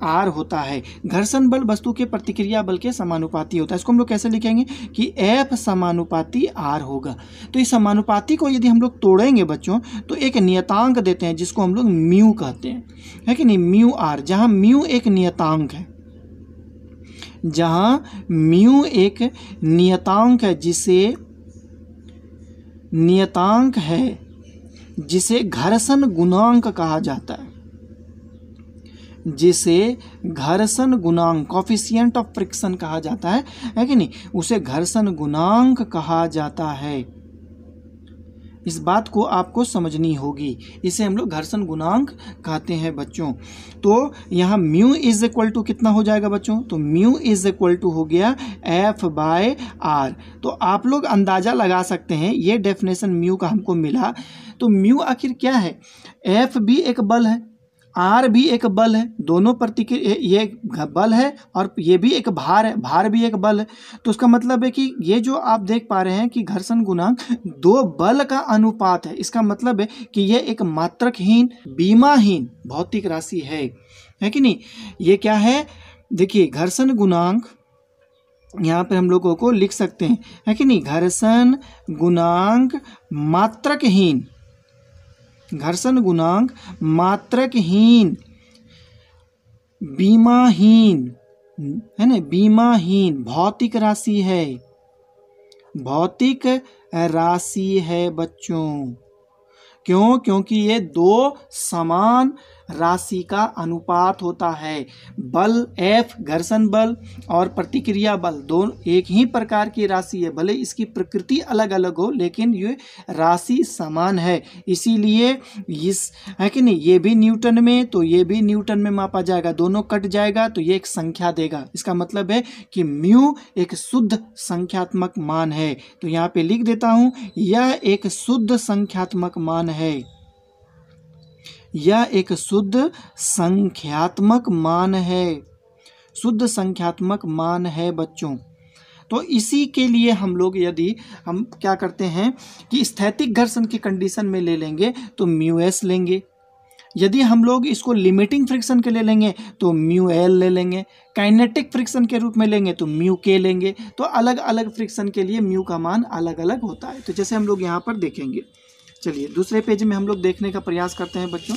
आर होता है घर्षण बल वस्तु के प्रतिक्रिया बल के समानुपाती होता है इसको हम लोग कैसे लिखेंगे कि एफ समानुपाती आर होगा तो इस समानुपाति को यदि हम लोग तोड़ेंगे बच्चों तो एक नियतांक देते हैं जिसको हम लोग म्यू कहते हैं है कि नहीं म्यू आर जहाँ म्यू एक नियतांक है जहाँ म्यू एक नियतांक है जिसे नियतांक है जिसे घर्षण गुणांक कहा जाता है जिसे घर्षण गुणांक कॉफिशियंट ऑफ फ्रिक्शन कहा जाता है है कि नहीं उसे घर्षण गुणांक कहा जाता है इस बात को आपको समझनी होगी इसे हम लोग घर्षण गुणांक कहते हैं बच्चों तो यहाँ म्यू इज इक्वल टू कितना हो जाएगा बच्चों तो म्यू इज इक्वल टू हो गया एफ बाय आर तो आप लोग अंदाज़ा लगा सकते हैं ये डेफिनेशन म्यू का हमको मिला तो म्यू आखिर क्या है एफ भी एक बल है आर भी एक बल है दोनों प्रतिक्रिया ये बल है और ये भी एक भार है भार भी एक बल है तो उसका मतलब है कि ये जो आप देख पा रहे हैं कि घर्षण गुणांक दो बल का अनुपात है इसका मतलब है कि ये एक मात्रकहीन बीमाहीन भौतिक राशि है है कि नहीं ये क्या है देखिए घर्षण गुणांक यहाँ पर हम लोगों को लिख सकते हैं है कि नहीं घर्षण गुणांक मात्रकहीन घर्षण गुणांक मात्रकहीन बीमाहीन है ना बीमाहीन भौतिक राशि है भौतिक राशि है बच्चों क्यों क्योंकि ये दो समान राशि का अनुपात होता है बल एफ घर्षण बल और प्रतिक्रिया बल दोनों एक ही प्रकार की राशि है भले इसकी प्रकृति अलग अलग हो लेकिन ये राशि समान है इसीलिए इस है कि नहीं ये भी न्यूटन में तो ये भी न्यूटन में मापा जाएगा दोनों कट जाएगा तो ये एक संख्या देगा इसका मतलब है कि म्यू एक शुद्ध संख्यात्मक मान है तो यहाँ पे लिख देता हूँ यह एक शुद्ध संख्यात्मक मान है यह एक शुद्ध संख्यात्मक मान है शुद्ध संख्यात्मक मान है बच्चों तो इसी के लिए हम लोग यदि हम क्या करते हैं कि स्थैतिक घर्षण की कंडीशन में ले लेंगे तो म्यू एस लेंगे यदि हम लोग इसको लिमिटिंग फ्रिक्शन के ले लेंगे तो म्यू एल ले लेंगे काइनेटिक फ्रिक्शन के रूप में लेंगे तो म्यू के लेंगे तो अलग अलग फ्रिक्शन के लिए म्यू का मान अलग अलग होता है तो जैसे हम लोग यहाँ पर देखेंगे चलिए दूसरे पेज में हम लोग देखने का प्रयास करते हैं बच्चों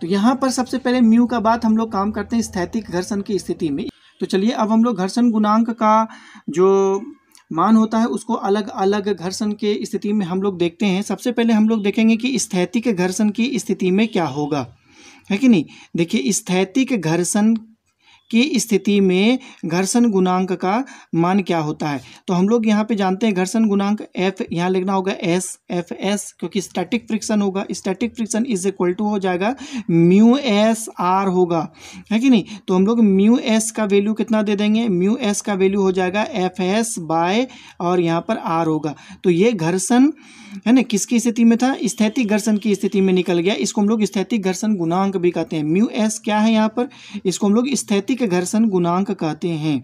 तो यहाँ पर सबसे पहले म्यू का बात हम लोग काम करते हैं स्थैतिक घर्षण की स्थिति में तो चलिए अब हम लोग घर्षण गुणांक का जो मान होता है उसको अलग अलग घर्षण के स्थिति में हम लोग देखते हैं सबसे पहले हम लोग देखेंगे कि स्थैतिक घर्षण की स्थिति में क्या होगा है कि नहीं देखिए स्थैतिक घर्षण की स्थिति में घर्षण गुणांक का मान क्या होता है तो हम लोग यहाँ पे जानते हैं घर्षण गुणांक एफ यहाँ लिखना होगा एस एफ एस क्योंकि स्टैटिक फ्रिक्शन होगा static friction is equal to हो जाएगा म्यू एस आर होगा है कि नहीं तो हम लोग म्यू एस का वैल्यू कितना दे देंगे म्यू एस का वैल्यू हो जाएगा एफ एस बाय और यहाँ पर आर होगा तो ये घर्षण है ना किसकी स्थिति में था स्थैतिक घर्षण की स्थिति में निकल गया इसको हम लोग स्थैतिक घर्षण गुणांक भी कहते हैं म्यू एस क्या है यहाँ पर इसको हम लोग स्थैतिक घर्षण गुणांक कहते हैं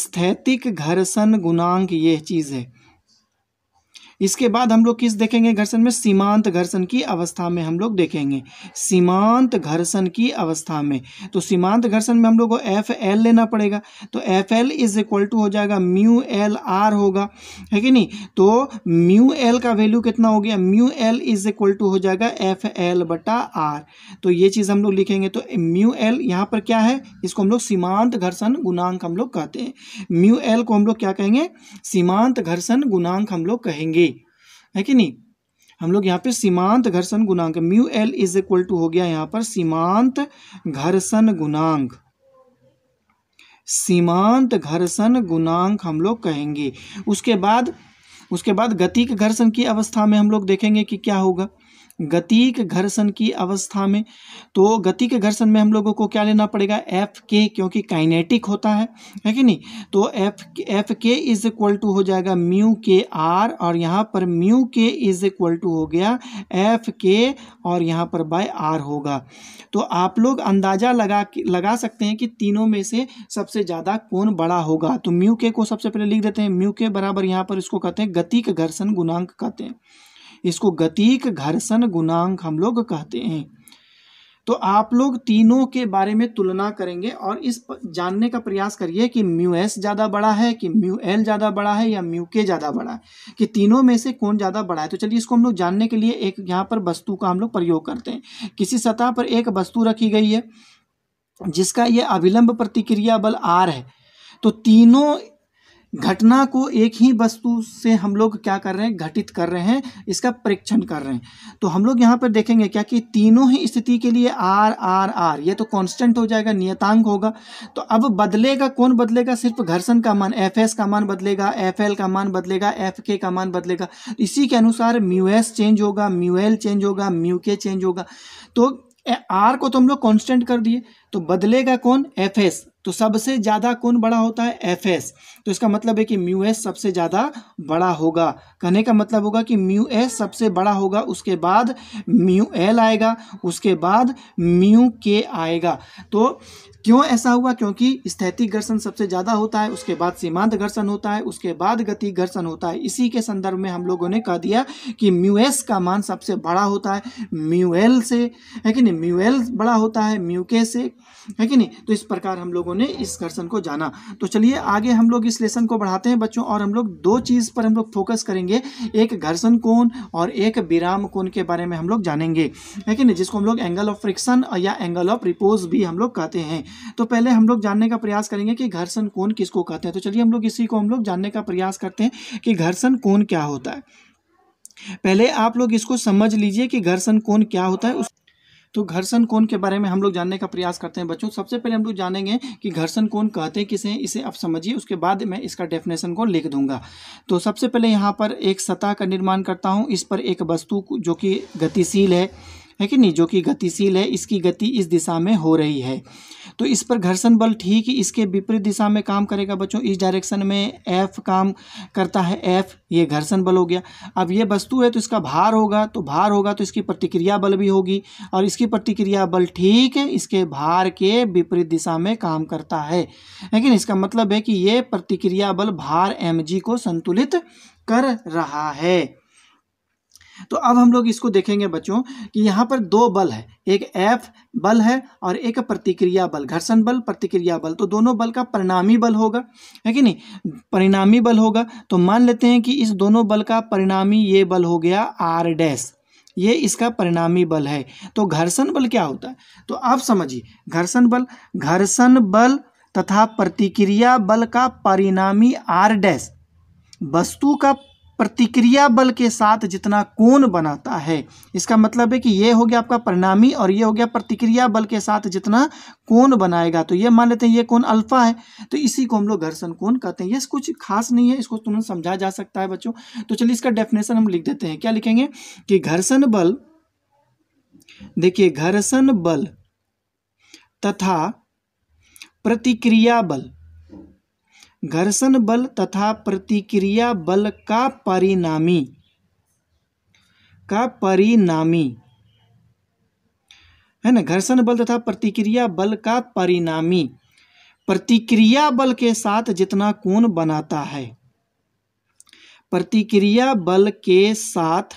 स्थैतिक घर्षण गुणांक यह चीज़ है इसके बाद हम लोग किस देखेंगे घर्षण में सीमांत घर्षण की अवस्था में हम लोग देखेंगे सीमांत घर्षण की अवस्था में तो सीमांत घर्षण में हम लोग को एफ एल लेना पड़ेगा तो F L is equal to हो जाएगा म्यू एल आर होगा है कि नहीं तो म्यू एल का वैल्यू कितना हो गया mu L is equal to हो जाएगा एफ एल बटा आर तो ये चीज़ हम लोग लिखेंगे तो म्यू एल यहाँ पर क्या है इसको हम लोग सीमांत घर्षण गुणांक हम लोग कहते हैं म्यू एल को हम लोग क्या कहेंगे सीमांत घर्षण गुणांक हम लोग कहेंगे है कि नहीं हम लोग यहाँ पे सीमांत घर्षण गुणांक mu L is equal to हो गया यहाँ पर सीमांत घर्षण गुणांक सीमांत घर्षण गुणांक हम लोग कहेंगे उसके बाद उसके बाद गतिक घर्षण की अवस्था में हम लोग देखेंगे कि क्या होगा गतिक घर्षण की अवस्था में तो गतिक घर्षण में हम लोगों को क्या लेना पड़ेगा एफ के क्योंकि काइनेटिक होता है है कि नहीं तो F F K is equal to हो जाएगा म्यू के आर और यहाँ पर म्यू के इज इक्वल टू हो गया एफ के और यहाँ पर बाय आर होगा तो आप लोग अंदाज़ा लगा लगा सकते हैं कि तीनों में से सबसे ज़्यादा कौन बड़ा होगा तो म्यू के को सबसे पहले लिख देते हैं म्यू के बराबर यहाँ पर इसको कहते हैं गतिक घर्षण गुणांक कहते हैं इसको गतिक घर्षण गुणांक हम लोग कहते हैं तो आप लोग तीनों के बारे में तुलना करेंगे और इस जानने का प्रयास करिए कि म्यू एस ज़्यादा बड़ा है कि म्यू एल ज़्यादा बड़ा है या म्यू के ज़्यादा बड़ा है कि तीनों में से कौन ज़्यादा बड़ा है तो चलिए इसको हम लोग जानने के लिए एक यहाँ पर वस्तु का हम लोग प्रयोग करते हैं किसी सतह पर एक वस्तु रखी गई है जिसका ये अविलंब प्रतिक्रिया बल आर है तो तीनों घटना को एक ही वस्तु से हम लोग क्या कर रहे हैं घटित कर रहे हैं इसका परीक्षण कर रहे हैं तो हम लोग यहाँ पर देखेंगे क्या कि तीनों ही स्थिति के लिए आर आर आर ये तो कांस्टेंट हो जाएगा नियतांक होगा तो अब बदलेगा कौन बदलेगा सिर्फ घर्षण का मान एफ एस का मान बदलेगा एफ एल का मान बदलेगा एफ के का मान बदलेगा इसी के अनुसार म्यू एस चेंज होगा म्यू एल चेंज होगा म्यू के चेंज होगा तो आर को तो हम लोग कॉन्स्टेंट कर दिए तो बदलेगा कौन एफ एस तो सबसे ज़्यादा कौन बड़ा होता है एफ एस तो इसका मतलब है कि म्यू एस सबसे ज़्यादा बड़ा होगा कहने का मतलब होगा कि म्यू एस सबसे बड़ा होगा उसके बाद म्यू एल आएगा उसके बाद म्यू के आएगा तो क्यों ऐसा हुआ क्योंकि स्थैतिक घर्षण सबसे ज़्यादा होता है उसके बाद सीमांत घर्षण होता है उसके बाद गति घर्षण होता है इसी के संदर्भ में हम लोगों ने कह दिया कि म्यूएस का मान सबसे बड़ा होता है म्यूएल से है कि नहीं म्यूएल बड़ा होता है म्यूके से है कि नहीं तो इस प्रकार हम लोगों ने इस घर्षण को जाना तो चलिए आगे हम लोग इस लेसन को बढ़ाते हैं बच्चों और हम लोग दो चीज़ पर हम लोग फोकस करेंगे एक घर्षण कोण और एक विराम कोण के बारे में हम लोग जानेंगे है कि नहीं जिसको हम लोग एंगल ऑफ फ्रिक्शन या एंगल ऑफ रिपोज भी हम लोग कहते हैं तो पहले हम लोग जानने का प्रयास करेंगे कि घर्षण कोण किसको कहते हैं तो चलिए हम लोग इसी को हम लोग जानने का प्रयास करते हैं कि घर्षण कोण क्या होता है पहले आप लोग इसको समझ लीजिए कि घर्षण कोण क्या होता है उस तो घर्षण कोण के बारे में हम लोग जानने का प्रयास करते हैं बच्चों सबसे पहले हम लोग जानेंगे कि घर्षण कोण कहते हैं किसे इसे आप समझिए उसके बाद मैं इसका डेफिनेशन को लिख दूंगा तो सबसे पहले यहाँ पर एक सतह का निर्माण करता हूँ इस पर एक वस्तु जो कि गतिशील है है कि नहीं जो कि गतिशील है इसकी गति इस दिशा में हो रही है तो इस पर घर्षण बल ठीक इसके विपरीत दिशा में काम करेगा बच्चों इस डायरेक्शन में एफ काम करता है एफ ये घर्षण बल हो गया अब ये वस्तु है तो इसका भार होगा तो भार होगा तो इसकी प्रतिक्रिया बल भी होगी और इसकी प्रतिक्रिया बल ठीक है इसके भार के विपरीत दिशा में काम करता है लेकिन इसका मतलब है कि ये प्रतिक्रिया बल भार एम को संतुलित कर रहा है तो अब हम लोग इसको देखेंगे बच्चों कि यहाँ पर दो बल है एक एफ बल है और एक प्रतिक्रिया बल घर्षण बल प्रतिक्रिया बल तो दोनों बल का परिणामी बल होगा है कि नहीं परिणामी बल होगा तो मान लेते हैं कि इस दोनों बल का परिणामी ये बल हो गया आर डैश ये इसका परिणामी बल है तो घर्षण बल क्या होता है तो आप समझिए घर्षण बल घर्षण बल तथा प्रतिक्रिया बल का परिणामी आर डैश वस्तु का प्रतिक्रिया बल के साथ जितना कोण बनाता है इसका मतलब है कि ये हो गया आपका परिणामी और ये हो गया प्रतिक्रिया बल के साथ जितना कोण बनाएगा तो ये मान लेते हैं ये कोण अल्फा है तो इसी को हम लोग घर्षण कोण कहते हैं ये कुछ खास नहीं है इसको तुरंत समझा जा सकता है बच्चों तो चलिए इसका डेफिनेशन हम लिख देते हैं क्या लिखेंगे कि घर्षण बल देखिए घर्षण बल तथा प्रतिक्रिया बल घर्षण बल तथा प्रतिक्रिया बल का परिणामी का परिणामी है ना घर्षण बल तथा प्रतिक्रिया बल का परिणामी प्रतिक्रिया बल के साथ जितना कोण बनाता है प्रतिक्रिया बल के साथ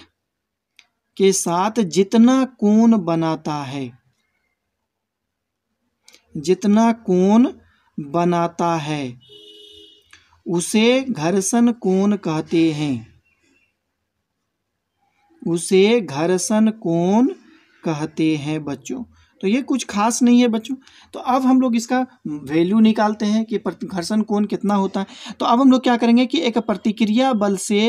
के साथ जितना कोण बनाता है जितना कोण बनाता है उसे घर्षण कोण कहते हैं उसे घर्षण कोण कहते हैं बच्चों तो ये कुछ खास नहीं है बच्चों तो अब हम लोग इसका वैल्यू निकालते हैं कि घर्षण कोण कितना होता है तो अब हम लोग क्या करेंगे कि एक प्रतिक्रिया बल से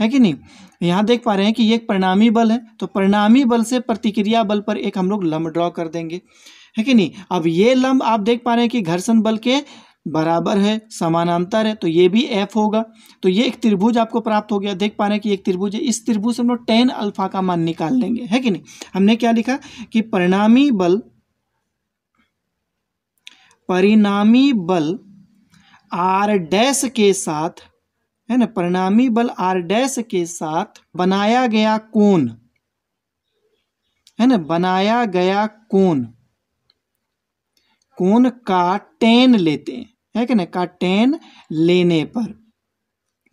है कि नहीं यहाँ देख पा रहे हैं कि ये एक परिणामी बल है तो परिणामी बल से प्रतिक्रिया बल पर एक हम लोग लम्ब ड्रॉ कर देंगे है कि नहीं अब ये लम्ब आप देख पा रहे हैं कि घर्षण बल के बराबर है समानांतर है तो ये भी एफ होगा तो ये एक त्रिभुज आपको प्राप्त हो गया देख पा रहे हैं कि एक त्रिभुज है इस त्रिभुज से हम लोग टेन अल्फा का मान निकाल लेंगे है कि नहीं हमने क्या लिखा कि परिणामी बल परिणामी बल आर डैश के साथ है ना परिणामी बल आर डैश के साथ बनाया गया कोण है ना बनाया गया कोण कोण का टेन लेते हैं है कि नहीं का टेन लेने पर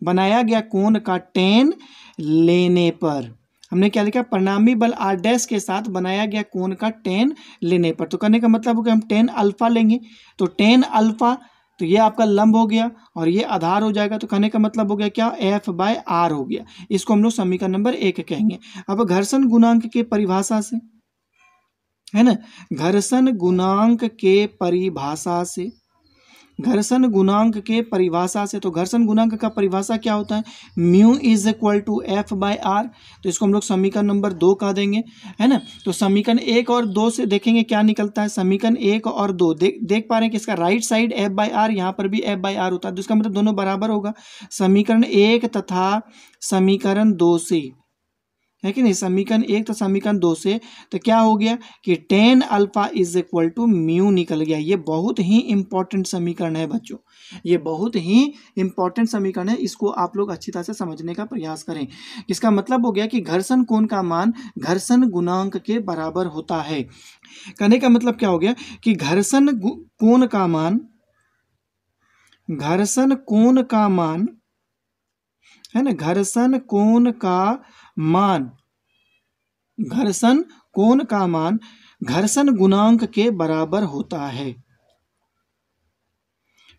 बनाया गया कोण का टेन लेने पर हमने क्या लिखा परिणामी बल आर डैश के साथ बनाया गया कोण का टेन लेने पर तो करने का मतलब हम टेन अल्फा लेंगे तो टेन अल्फा तो ये आपका लंब हो गया और ये आधार हो जाएगा तो कहने का मतलब हो गया क्या एफ बाय आर हो गया इसको हम लोग समीकरण नंबर एक कहेंगे अब घर्षण गुणांक के परिभाषा से है ना घर्षण गुणांक के परिभाषा से घर्षण गुणांक के परिभाषा से तो घर्षण गुणांक का परिभाषा क्या होता है mu is equal to F by R तो इसको हम लोग समीकरण नंबर दो कह देंगे है ना तो समीकरण एक और दो से देखेंगे क्या निकलता है समीकरण एक और दो दे, देख पा रहे हैं कि इसका right side F by R यहाँ पर भी एफ बाई आर होता है तो इसका मतलब दोनों बराबर होगा समीकरण एक तथा समीकरण दो से है कि नहीं समीकरण एक तो समीकरण दो से तो क्या हो गया कि tan alpha is equal to mu निकल गया ये बहुत ही इंपॉर्टेंट समीकरण है बच्चों ये बहुत ही इंपॉर्टेंट समीकरण है इसको आप लोग अच्छी तरह से समझने का प्रयास करें इसका मतलब हो गया कि घर्षण कोण का मान घर्षण गुणांक के बराबर होता है कहने का मतलब क्या हो गया कि घर्षण कोण का मान घर्षण कोण का मान है ना घर्षण कोण का मान घर्षण कोण का मान घर्षण गुणांक के बराबर होता है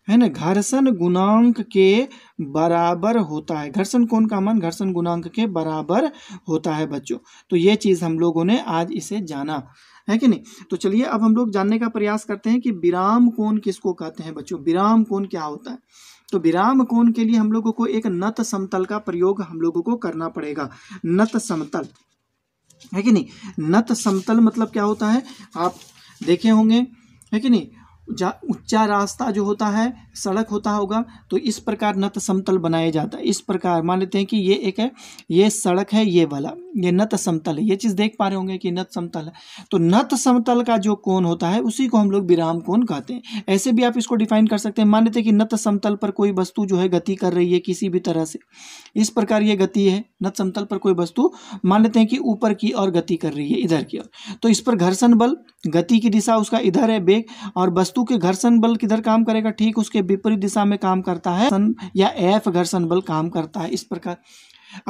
है ना घर्षण गुणांक के बराबर होता है घर्षण कोण का मान घर्षण गुणांक के बराबर होता है बच्चों तो ये चीज हम लोगों ने आज इसे जाना है कि नहीं तो चलिए अब हम लोग जानने का प्रयास करते हैं कि विराम कोण किसको कहते हैं बच्चों विराम कोण क्या होता है तो विराम कोण के लिए हम लोगों को एक नत समतल का प्रयोग हम लोगों को करना पड़ेगा नत समतल है कि नहीं नत समतल मतलब क्या होता है आप देखे होंगे है कि नहीं ऊंचा रास्ता जो होता है सड़क होता होगा तो इस प्रकार नत समतल बनाया जाता है इस प्रकार मान लेते हैं कि ये एक है ये सड़क है ये वाला ये नत समतल है ये चीज़ देख पा रहे होंगे कि नत समतल है तो नत समतल का जो कोण होता है उसी को हम लोग विराम कोण कहते हैं ऐसे भी आप इसको डिफाइन कर सकते हैं मान लेते हैं कि नत समतल पर कोई वस्तु जो है गति कर रही है किसी भी तरह से इस प्रकार ये गति है नत समतल पर कोई वस्तु मान लेते हैं कि ऊपर की और गति कर रही है इधर की ओर तो इस पर घर्षण बल गति की दिशा उसका इधर है बेग और वस्तु वस्तु के घर्षण बल किधर काम करेगा ठीक उसके विपरीत दिशा में काम करता है या एफ घर्षण बल काम करता है इस प्रकार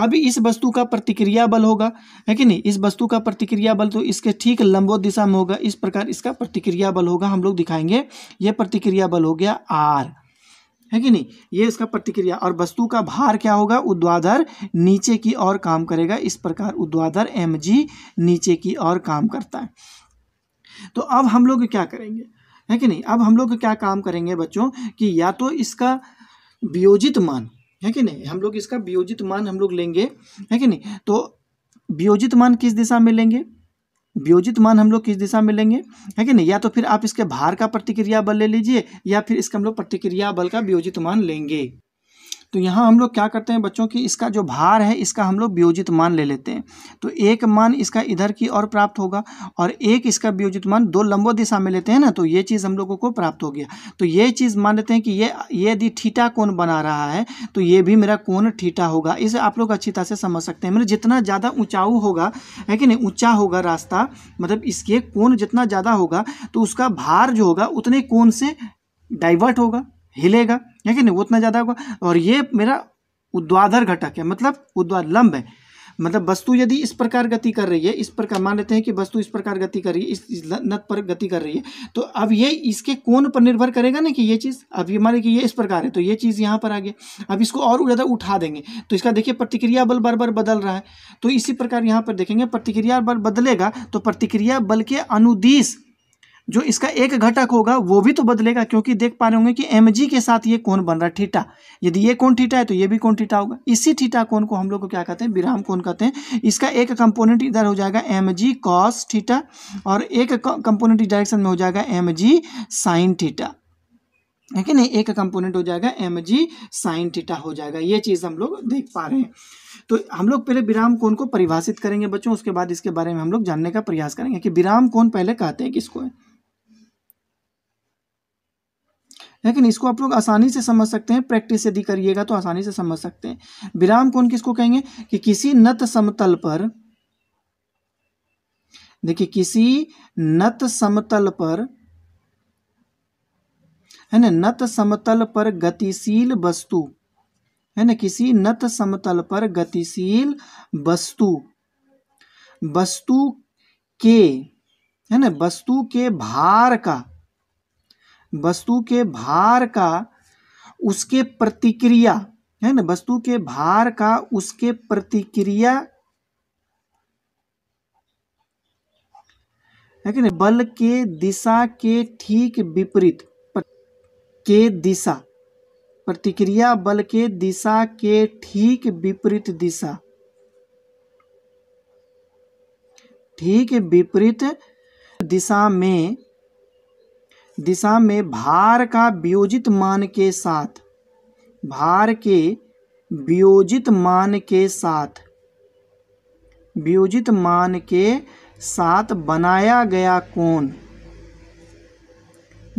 अब इस वस्तु का प्रतिक्रिया बल होगा है कि नहीं इस वस्तु का प्रतिक्रिया बल तो इसके ठीक लंबो दिशा में होगा इस प्रकार इसका प्रतिक्रिया बल होगा हम लोग दिखाएंगे यह प्रतिक्रिया बल हो गया आर है कि नहीं ये इसका प्रतिक्रिया और वस्तु का भार क्या होगा उद्वाधर नीचे की ओर काम करेगा इस प्रकार उद्वाधर एम नीचे की ओर काम करता है तो अब हम लोग क्या करेंगे है कि नहीं अब हम लोग क्या काम करेंगे बच्चों कि या तो इसका वियोजित मान है कि नहीं हम लोग इसका वियोजित मान हम लोग लेंगे है कि नहीं तो वियोजित मान किस दिशा में लेंगे वियोजित मान हम लोग किस दिशा में लेंगे है कि नहीं या तो फिर आप इसके भार का प्रतिक्रिया बल ले लीजिए या फिर इसका हम लोग प्रतिक्रिया बल का वियोजित मान लेंगे तो यहाँ हम लोग क्या करते हैं बच्चों की इसका जो भार है इसका हम लोग वियोजित मान ले लेते हैं तो एक मान इसका इधर की ओर प्राप्त होगा और एक इसका वियोजित मान दो लंबो दिशा में लेते हैं ना तो ये चीज़ हम लोगों को प्राप्त हो गया तो ये चीज़ मान लेते हैं कि ये यदि ठीटा कोण बना रहा है तो ये भी मेरा कोण ठीठा होगा इसे आप लोग अच्छी तरह से समझ सकते हैं मतलब जितना ज़्यादा ऊँचाऊ होगा है कि नहीं ऊँचा होगा रास्ता मतलब इसके कोण जितना ज़्यादा होगा तो उसका भार जो होगा उतने कोण से डाइवर्ट होगा हिलेगा है कि नहीं उतना ज़्यादा होगा और ये मेरा उद्वाधर घटक है मतलब उद्वार लंब है मतलब वस्तु यदि इस प्रकार गति कर रही है इस प्रकार मान लेते हैं कि वस्तु इस प्रकार गति कर रही है इस, इस नत पर गति कर रही है तो अब ये इसके कोण पर निर्भर करेगा ना कि ये चीज़ अब ये मान कि ये इस प्रकार है तो ये चीज़ यहाँ पर आ गया अब इसको और ज़्यादा उठा देंगे तो इसका देखिए प्रतिक्रिया बल बार बार बदल रहा है तो इसी प्रकार यहाँ पर देखेंगे प्रतिक्रिया बल बदलेगा तो प्रतिक्रिया बल के अनुदेश जो इसका एक घटक होगा वो भी तो बदलेगा क्योंकि देख पा रहे होंगे कि एम के साथ ये कोण बन रहा है ठीटा यदि ये कोण ठीटा है तो ये भी कोण ठीटा होगा इसी ठीटा कोण को हम लोग क्या कहते हैं विराम कोण कहते हैं इसका एक कंपोनेंट इधर हो जाएगा एम जी कॉस ठीटा और एक कंपोनेंट डायरेक्शन में हो जाएगा एम जी साइन ठीटा है कि नहीं एक कंपोनेंट हो जाएगा एम जी साइन टीटा हो जाएगा ये चीज़ हम लोग देख पा रहे हैं तो हम लोग पहले विराम कोण को परिभाषित करेंगे बच्चों उसके बाद इसके बारे में हम लोग जानने का प्रयास करेंगे कि विराम कोण पहले कहते हैं किसको है लेकिन इसको आप लोग आसानी से समझ सकते हैं प्रैक्टिस यदि करिएगा तो आसानी से समझ सकते हैं विराम कौन किसको कहेंगे कि किसी नत समतल पर देखिए किसी नत समतल पर है ना नत समतल पर गतिशील वस्तु है ना किसी नत समतल पर गतिशील वस्तु वस्तु के है ना वस्तु के भार का वस्तु के भार का उसके प्रतिक्रिया है ना वस्तु के भार का उसके प्रतिक्रिया है कि नहीं बल के दिशा के ठीक विपरीत के दिशा प्रतिक्रिया बल के दिशा के ठीक विपरीत दिशा ठीक विपरीत दिशा में दिशा में भार का वियोजित मान के साथ भार के वियोजित मान के साथ वियोजित मान के साथ बनाया गया कोण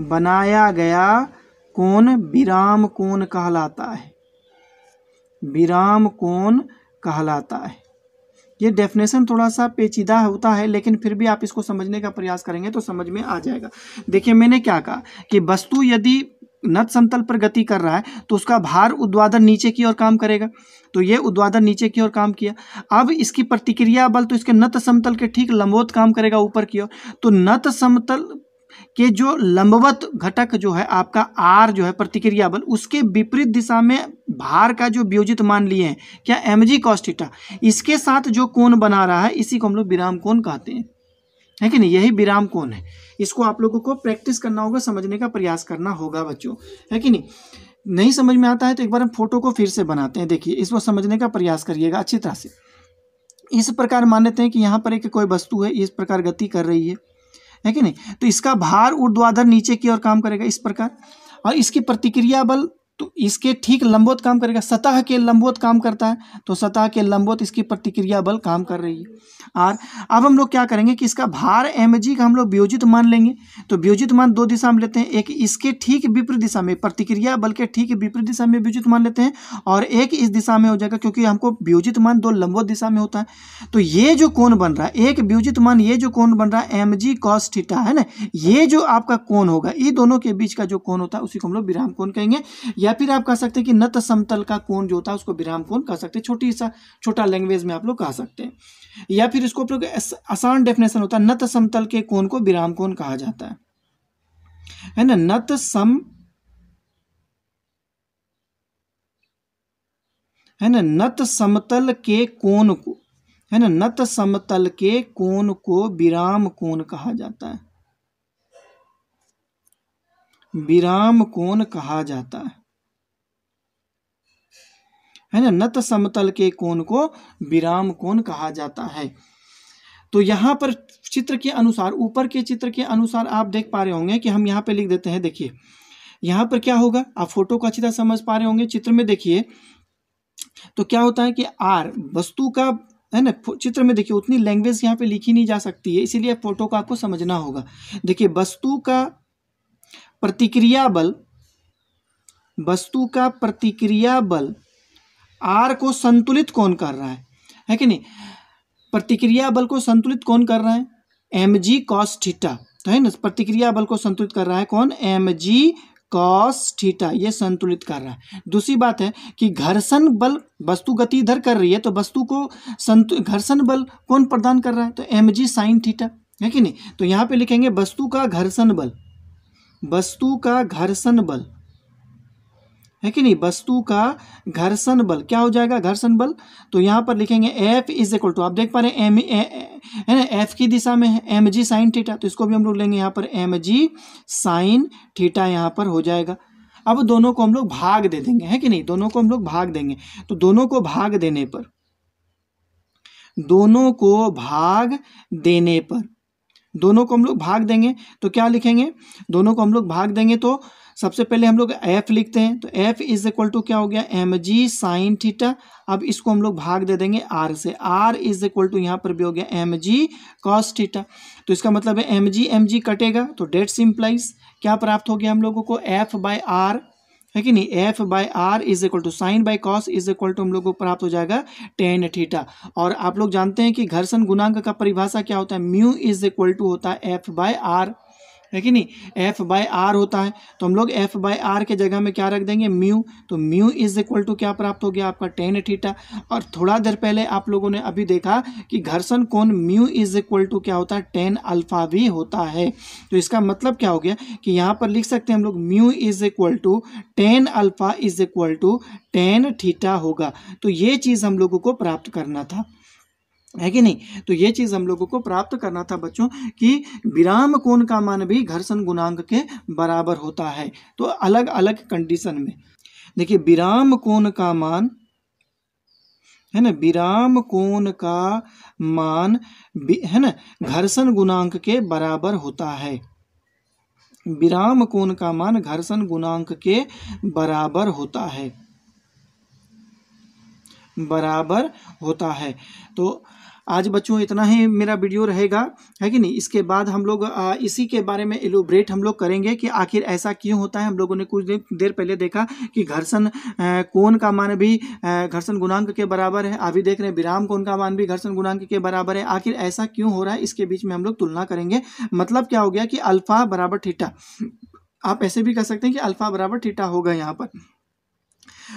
बनाया गया कोण विराम कोण कहलाता है विराम कोण कहलाता है ये डेफिनेशन थोड़ा सा पेचीदा होता है लेकिन फिर भी आप इसको समझने का प्रयास करेंगे तो समझ में आ जाएगा देखिए मैंने क्या कहा कि वस्तु यदि नत समतल पर गति कर रहा है तो उसका भार उद्वादन नीचे की ओर काम करेगा तो ये उद्वादन नीचे की ओर काम किया अब इसकी प्रतिक्रिया बल तो इसके नत समतल के ठीक लंबोत काम करेगा ऊपर की ओर तो नत समतल कि जो लंबवत घटक जो है आपका आर जो है प्रतिक्रिया बल उसके विपरीत दिशा में भार का जो वियोजित मान लिए हैं क्या एम जी कॉस्टिटा इसके साथ जो कोण बना रहा है इसी को हम लोग विराम कोण कहते हैं है कि नहीं यही विराम कोण है इसको आप लोगों को प्रैक्टिस करना होगा समझने का प्रयास करना होगा बच्चों है कि नहीं नहीं समझ में आता है तो एक बार हम फोटो को फिर से बनाते हैं देखिए इसको समझने का प्रयास करिएगा अच्छी तरह से इस प्रकार मान लेते हैं कि यहाँ पर एक कोई वस्तु है इस प्रकार गति कर रही है है कि नहीं तो इसका भार ऊर्ध्वाधर नीचे की ओर काम करेगा इस प्रकार और इसकी प्रतिक्रिया बल तो इसके ठीक लंबोत काम करेगा सतह के लंबोत काम करता है तो सतह के लंबोत इसकी प्रतिक्रिया बल काम कर रही है और अब हम लोग क्या करेंगे कि इसका भार एम जी का हम लोग व्योजित मान लेंगे तो व्योजित मान दो दिशा में लेते हैं एक इसके ठीक विपरीत दिशा में प्रतिक्रिया बल के ठीक विपरीत दिशा में व्योजित मान लेते हैं और एक इस दिशा में हो जाएगा क्योंकि हमको व्योजित मान दो लंबोत दिशा में होता है तो ये जो कोण बन रहा है एक व्योजित मान ये जो कोण बन रहा है एम जी कॉस थीटा है ना ये जो आपका कोण होगा ये दोनों के बीच का जो कोण होता है उसी को हम लोग विराम कोण कहेंगे या फिर आप कह सकते हैं कि नत समतल का कोण जो होता है उसको विराम कोण कह सकते हैं छोटी सा छोटा लैंग्वेज में आप लोग कह सकते हैं या फिर इसको आप लोग आसान डेफिनेशन होता है नत समतल के कोण को विराम कोण कहा जाता है है ना नत सम है ना नत समतल के कोण को है ना नत समतल के कोण को विराम कोण कहा जाता है विराम कोण कहा जाता है है ना नत समतल के कोण को विराम कोण कहा जाता है तो यहाँ पर चित्र के अनुसार ऊपर के चित्र के अनुसार आप देख पा रहे होंगे कि हम यहाँ पे लिख देते हैं देखिए यहाँ पर क्या होगा आप फोटो को अच्छी तरह समझ पा रहे होंगे चित्र में देखिए तो क्या होता है कि आर वस्तु का है ना चित्र में देखिए उतनी लैंग्वेज यहाँ पे लिखी नहीं जा सकती है इसीलिए फोटो का आपको समझना होगा देखिए वस्तु का प्रतिक्रिया बल वस्तु का प्रतिक्रिया बल आर को संतुलित कौन कर रहा है है कि नहीं प्रतिक्रिया बल को संतुलित कौन कर रहा है एम जी कॉस ठीटा तो है ना प्रतिक्रिया बल को संतुलित कर रहा है कौन एम जी कॉस थीटा ये संतुलित कर रहा है दूसरी बात है कि घर्षण बल वस्तु गति इधर कर रही है तो वस्तु को संतु घर्षण बल कौन प्रदान कर रहा है तो एम जी साइन ठीटा है कि नहीं तो यहाँ पे लिखेंगे वस्तु का घर्षण बल वस्तु का घर्षण बल है कि नहीं वस्तु का घर्षण बल क्या हो जाएगा घर्षण बल तो यहाँ पर लिखेंगे एफ इज इक्वल टू आप देख पा रहे हैं एम है ना एफ की दिशा में है एम जी साइन थीटा तो इसको भी हम लोग लेंगे यहाँ पर एम जी साइन थीटा यहाँ पर हो जाएगा अब दोनों को हम लोग भाग दे देंगे है कि नहीं दोनों को हम लोग भाग देंगे तो दोनों को भाग देने पर दोनों को भाग देने पर दोनों को हम लोग भाग देंगे तो क्या लिखेंगे दोनों को हम लोग भाग देंगे तो सबसे पहले हम लोग एफ लिखते हैं तो एफ इज इक्वल टू क्या हो गया एम जी साइन थीटा अब इसको हम लोग भाग दे देंगे आर से आर इज इक्वल टू यहाँ पर भी हो गया एम जी कॉस थीटा तो इसका मतलब है एम जी एम जी कटेगा तो डेट सिंप्लाइज क्या प्राप्त हो गया हम लोगों को एफ बाय आर है कि नहीं F by R is equal to sine by cos is equal to हम लोग को प्राप्त हो जाएगा टेन थीटा और आप लोग जानते हैं कि घर्षण गुणांक का परिभाषा क्या होता है म्यू इज इक्वल टू होता है एफ बाय आर है कि नहीं एफ बाई आर होता है तो हम लोग एफ बाय आर के जगह में क्या रख देंगे म्यू तो म्यू इज इक्वल टू क्या प्राप्त हो गया आपका टेन थीटा और थोड़ा देर पहले आप लोगों ने अभी देखा कि घर्षण कोण म्यू इज इक्वल टू क्या होता है टेन अल्फा भी होता है तो इसका मतलब क्या हो गया कि यहाँ पर लिख सकते हैं हम लोग mu is equal to tan alpha is equal to tan theta होगा तो ये चीज़ हम लोगों को प्राप्त करना था है कि नहीं तो ये चीज़ हम लोगों को प्राप्त करना था बच्चों कि विराम कोण का मान भी घर्षण गुणांक के बराबर होता है तो अलग अलग कंडीशन में देखिए विराम कोण का मान है ना विराम कोण का मान है ना घर्षण गुणांक के बराबर होता है विराम कोण का मान घर्षण गुणांक के बराबर होता है बराबर होता है तो आज बच्चों इतना ही मेरा वीडियो रहेगा है कि नहीं इसके बाद हम लोग इसी के बारे में एलोब्रेट हम लोग करेंगे कि आखिर ऐसा क्यों होता है हम लोगों ने कुछ देर पहले देखा कि घर्षण कोण का मान भी घर्षण गुणांक के बराबर है अभी देख रहे हैं विराम कोण का मान भी घर्षण गुणांक के बराबर है आखिर ऐसा क्यों हो रहा है इसके बीच में हम लोग तुलना करेंगे मतलब क्या हो गया कि अल्फा बराबर थीटा आप ऐसे भी कह सकते हैं कि अल्फा बराबर थीटा होगा यहाँ पर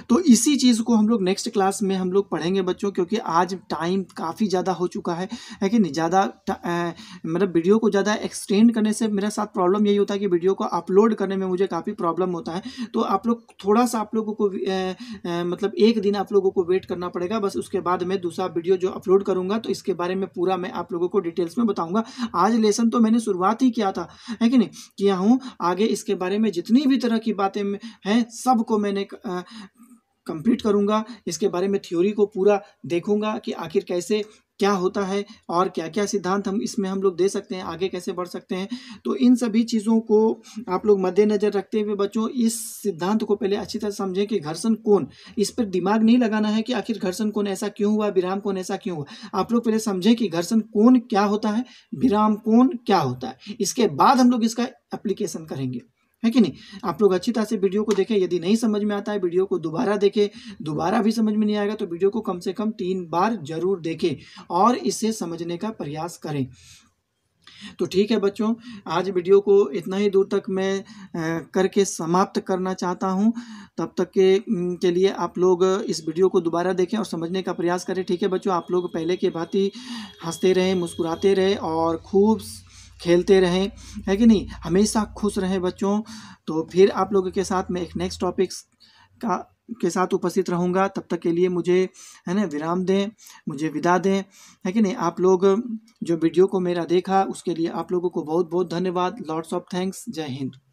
तो इसी चीज़ को हम लोग नेक्स्ट क्लास में हम लोग पढ़ेंगे बच्चों क्योंकि आज टाइम काफ़ी ज़्यादा हो चुका है है कि नहीं ज़्यादा मतलब वीडियो को ज़्यादा एक्सटेंड करने से मेरे साथ प्रॉब्लम यही होता है कि वीडियो को अपलोड करने में मुझे काफ़ी प्रॉब्लम होता है तो आप लोग थोड़ा सा आप लोगों को मतलब एक दिन आप लोगों को वेट करना पड़ेगा बस उसके बाद मैं दूसरा वीडियो जो अपलोड करूँगा तो इसके बारे में पूरा मैं आप लोगों को डिटेल्स में बताऊँगा आज लेसन तो मैंने शुरुआत ही किया था है कि नहीं किया हूँ आगे इसके बारे में जितनी भी तरह की बातें हैं सबको मैंने कंप्लीट करूँगा इसके बारे में थ्योरी को पूरा देखूँगा कि आखिर कैसे क्या होता है और क्या क्या सिद्धांत हम इसमें हम लोग दे सकते हैं आगे कैसे बढ़ सकते हैं तो इन सभी चीज़ों को आप लोग मद्देनज़र रखते हुए बच्चों इस सिद्धांत को पहले अच्छी तरह समझें कि घर्षण कौन इस पर दिमाग नहीं लगाना है कि आखिर घर्षण कौन ऐसा क्यों हुआ विराम कौन ऐसा क्यों हुआ आप लोग पहले समझें कि घर्षण कौन क्या होता है विराम कौन क्या होता है इसके बाद हम लोग इसका एप्लीकेशन करेंगे है कि नहीं आप लोग अच्छी तरह से वीडियो को देखें यदि नहीं समझ में आता है वीडियो को दोबारा देखें दोबारा भी समझ में नहीं आएगा तो वीडियो को कम से कम तीन बार जरूर देखें और इसे समझने का प्रयास करें तो ठीक है बच्चों आज वीडियो को इतना ही दूर तक मैं करके समाप्त करना चाहता हूं तब तक के, के लिए आप लोग इस वीडियो को दोबारा देखें और समझने का प्रयास करें ठीक है बच्चों आप लोग पहले के ही हंसते रहें मुस्कुराते रहे और खूब खेलते रहें है कि नहीं हमेशा खुश रहें बच्चों तो फिर आप लोगों के साथ मैं एक नेक्स्ट टॉपिक्स का के साथ उपस्थित रहूँगा तब तक के लिए मुझे है ना विराम दें मुझे विदा दें है कि नहीं आप लोग जो वीडियो को मेरा देखा उसके लिए आप लोगों को बहुत बहुत धन्यवाद लॉर्ड्स ऑफ थैंक्स जय हिंद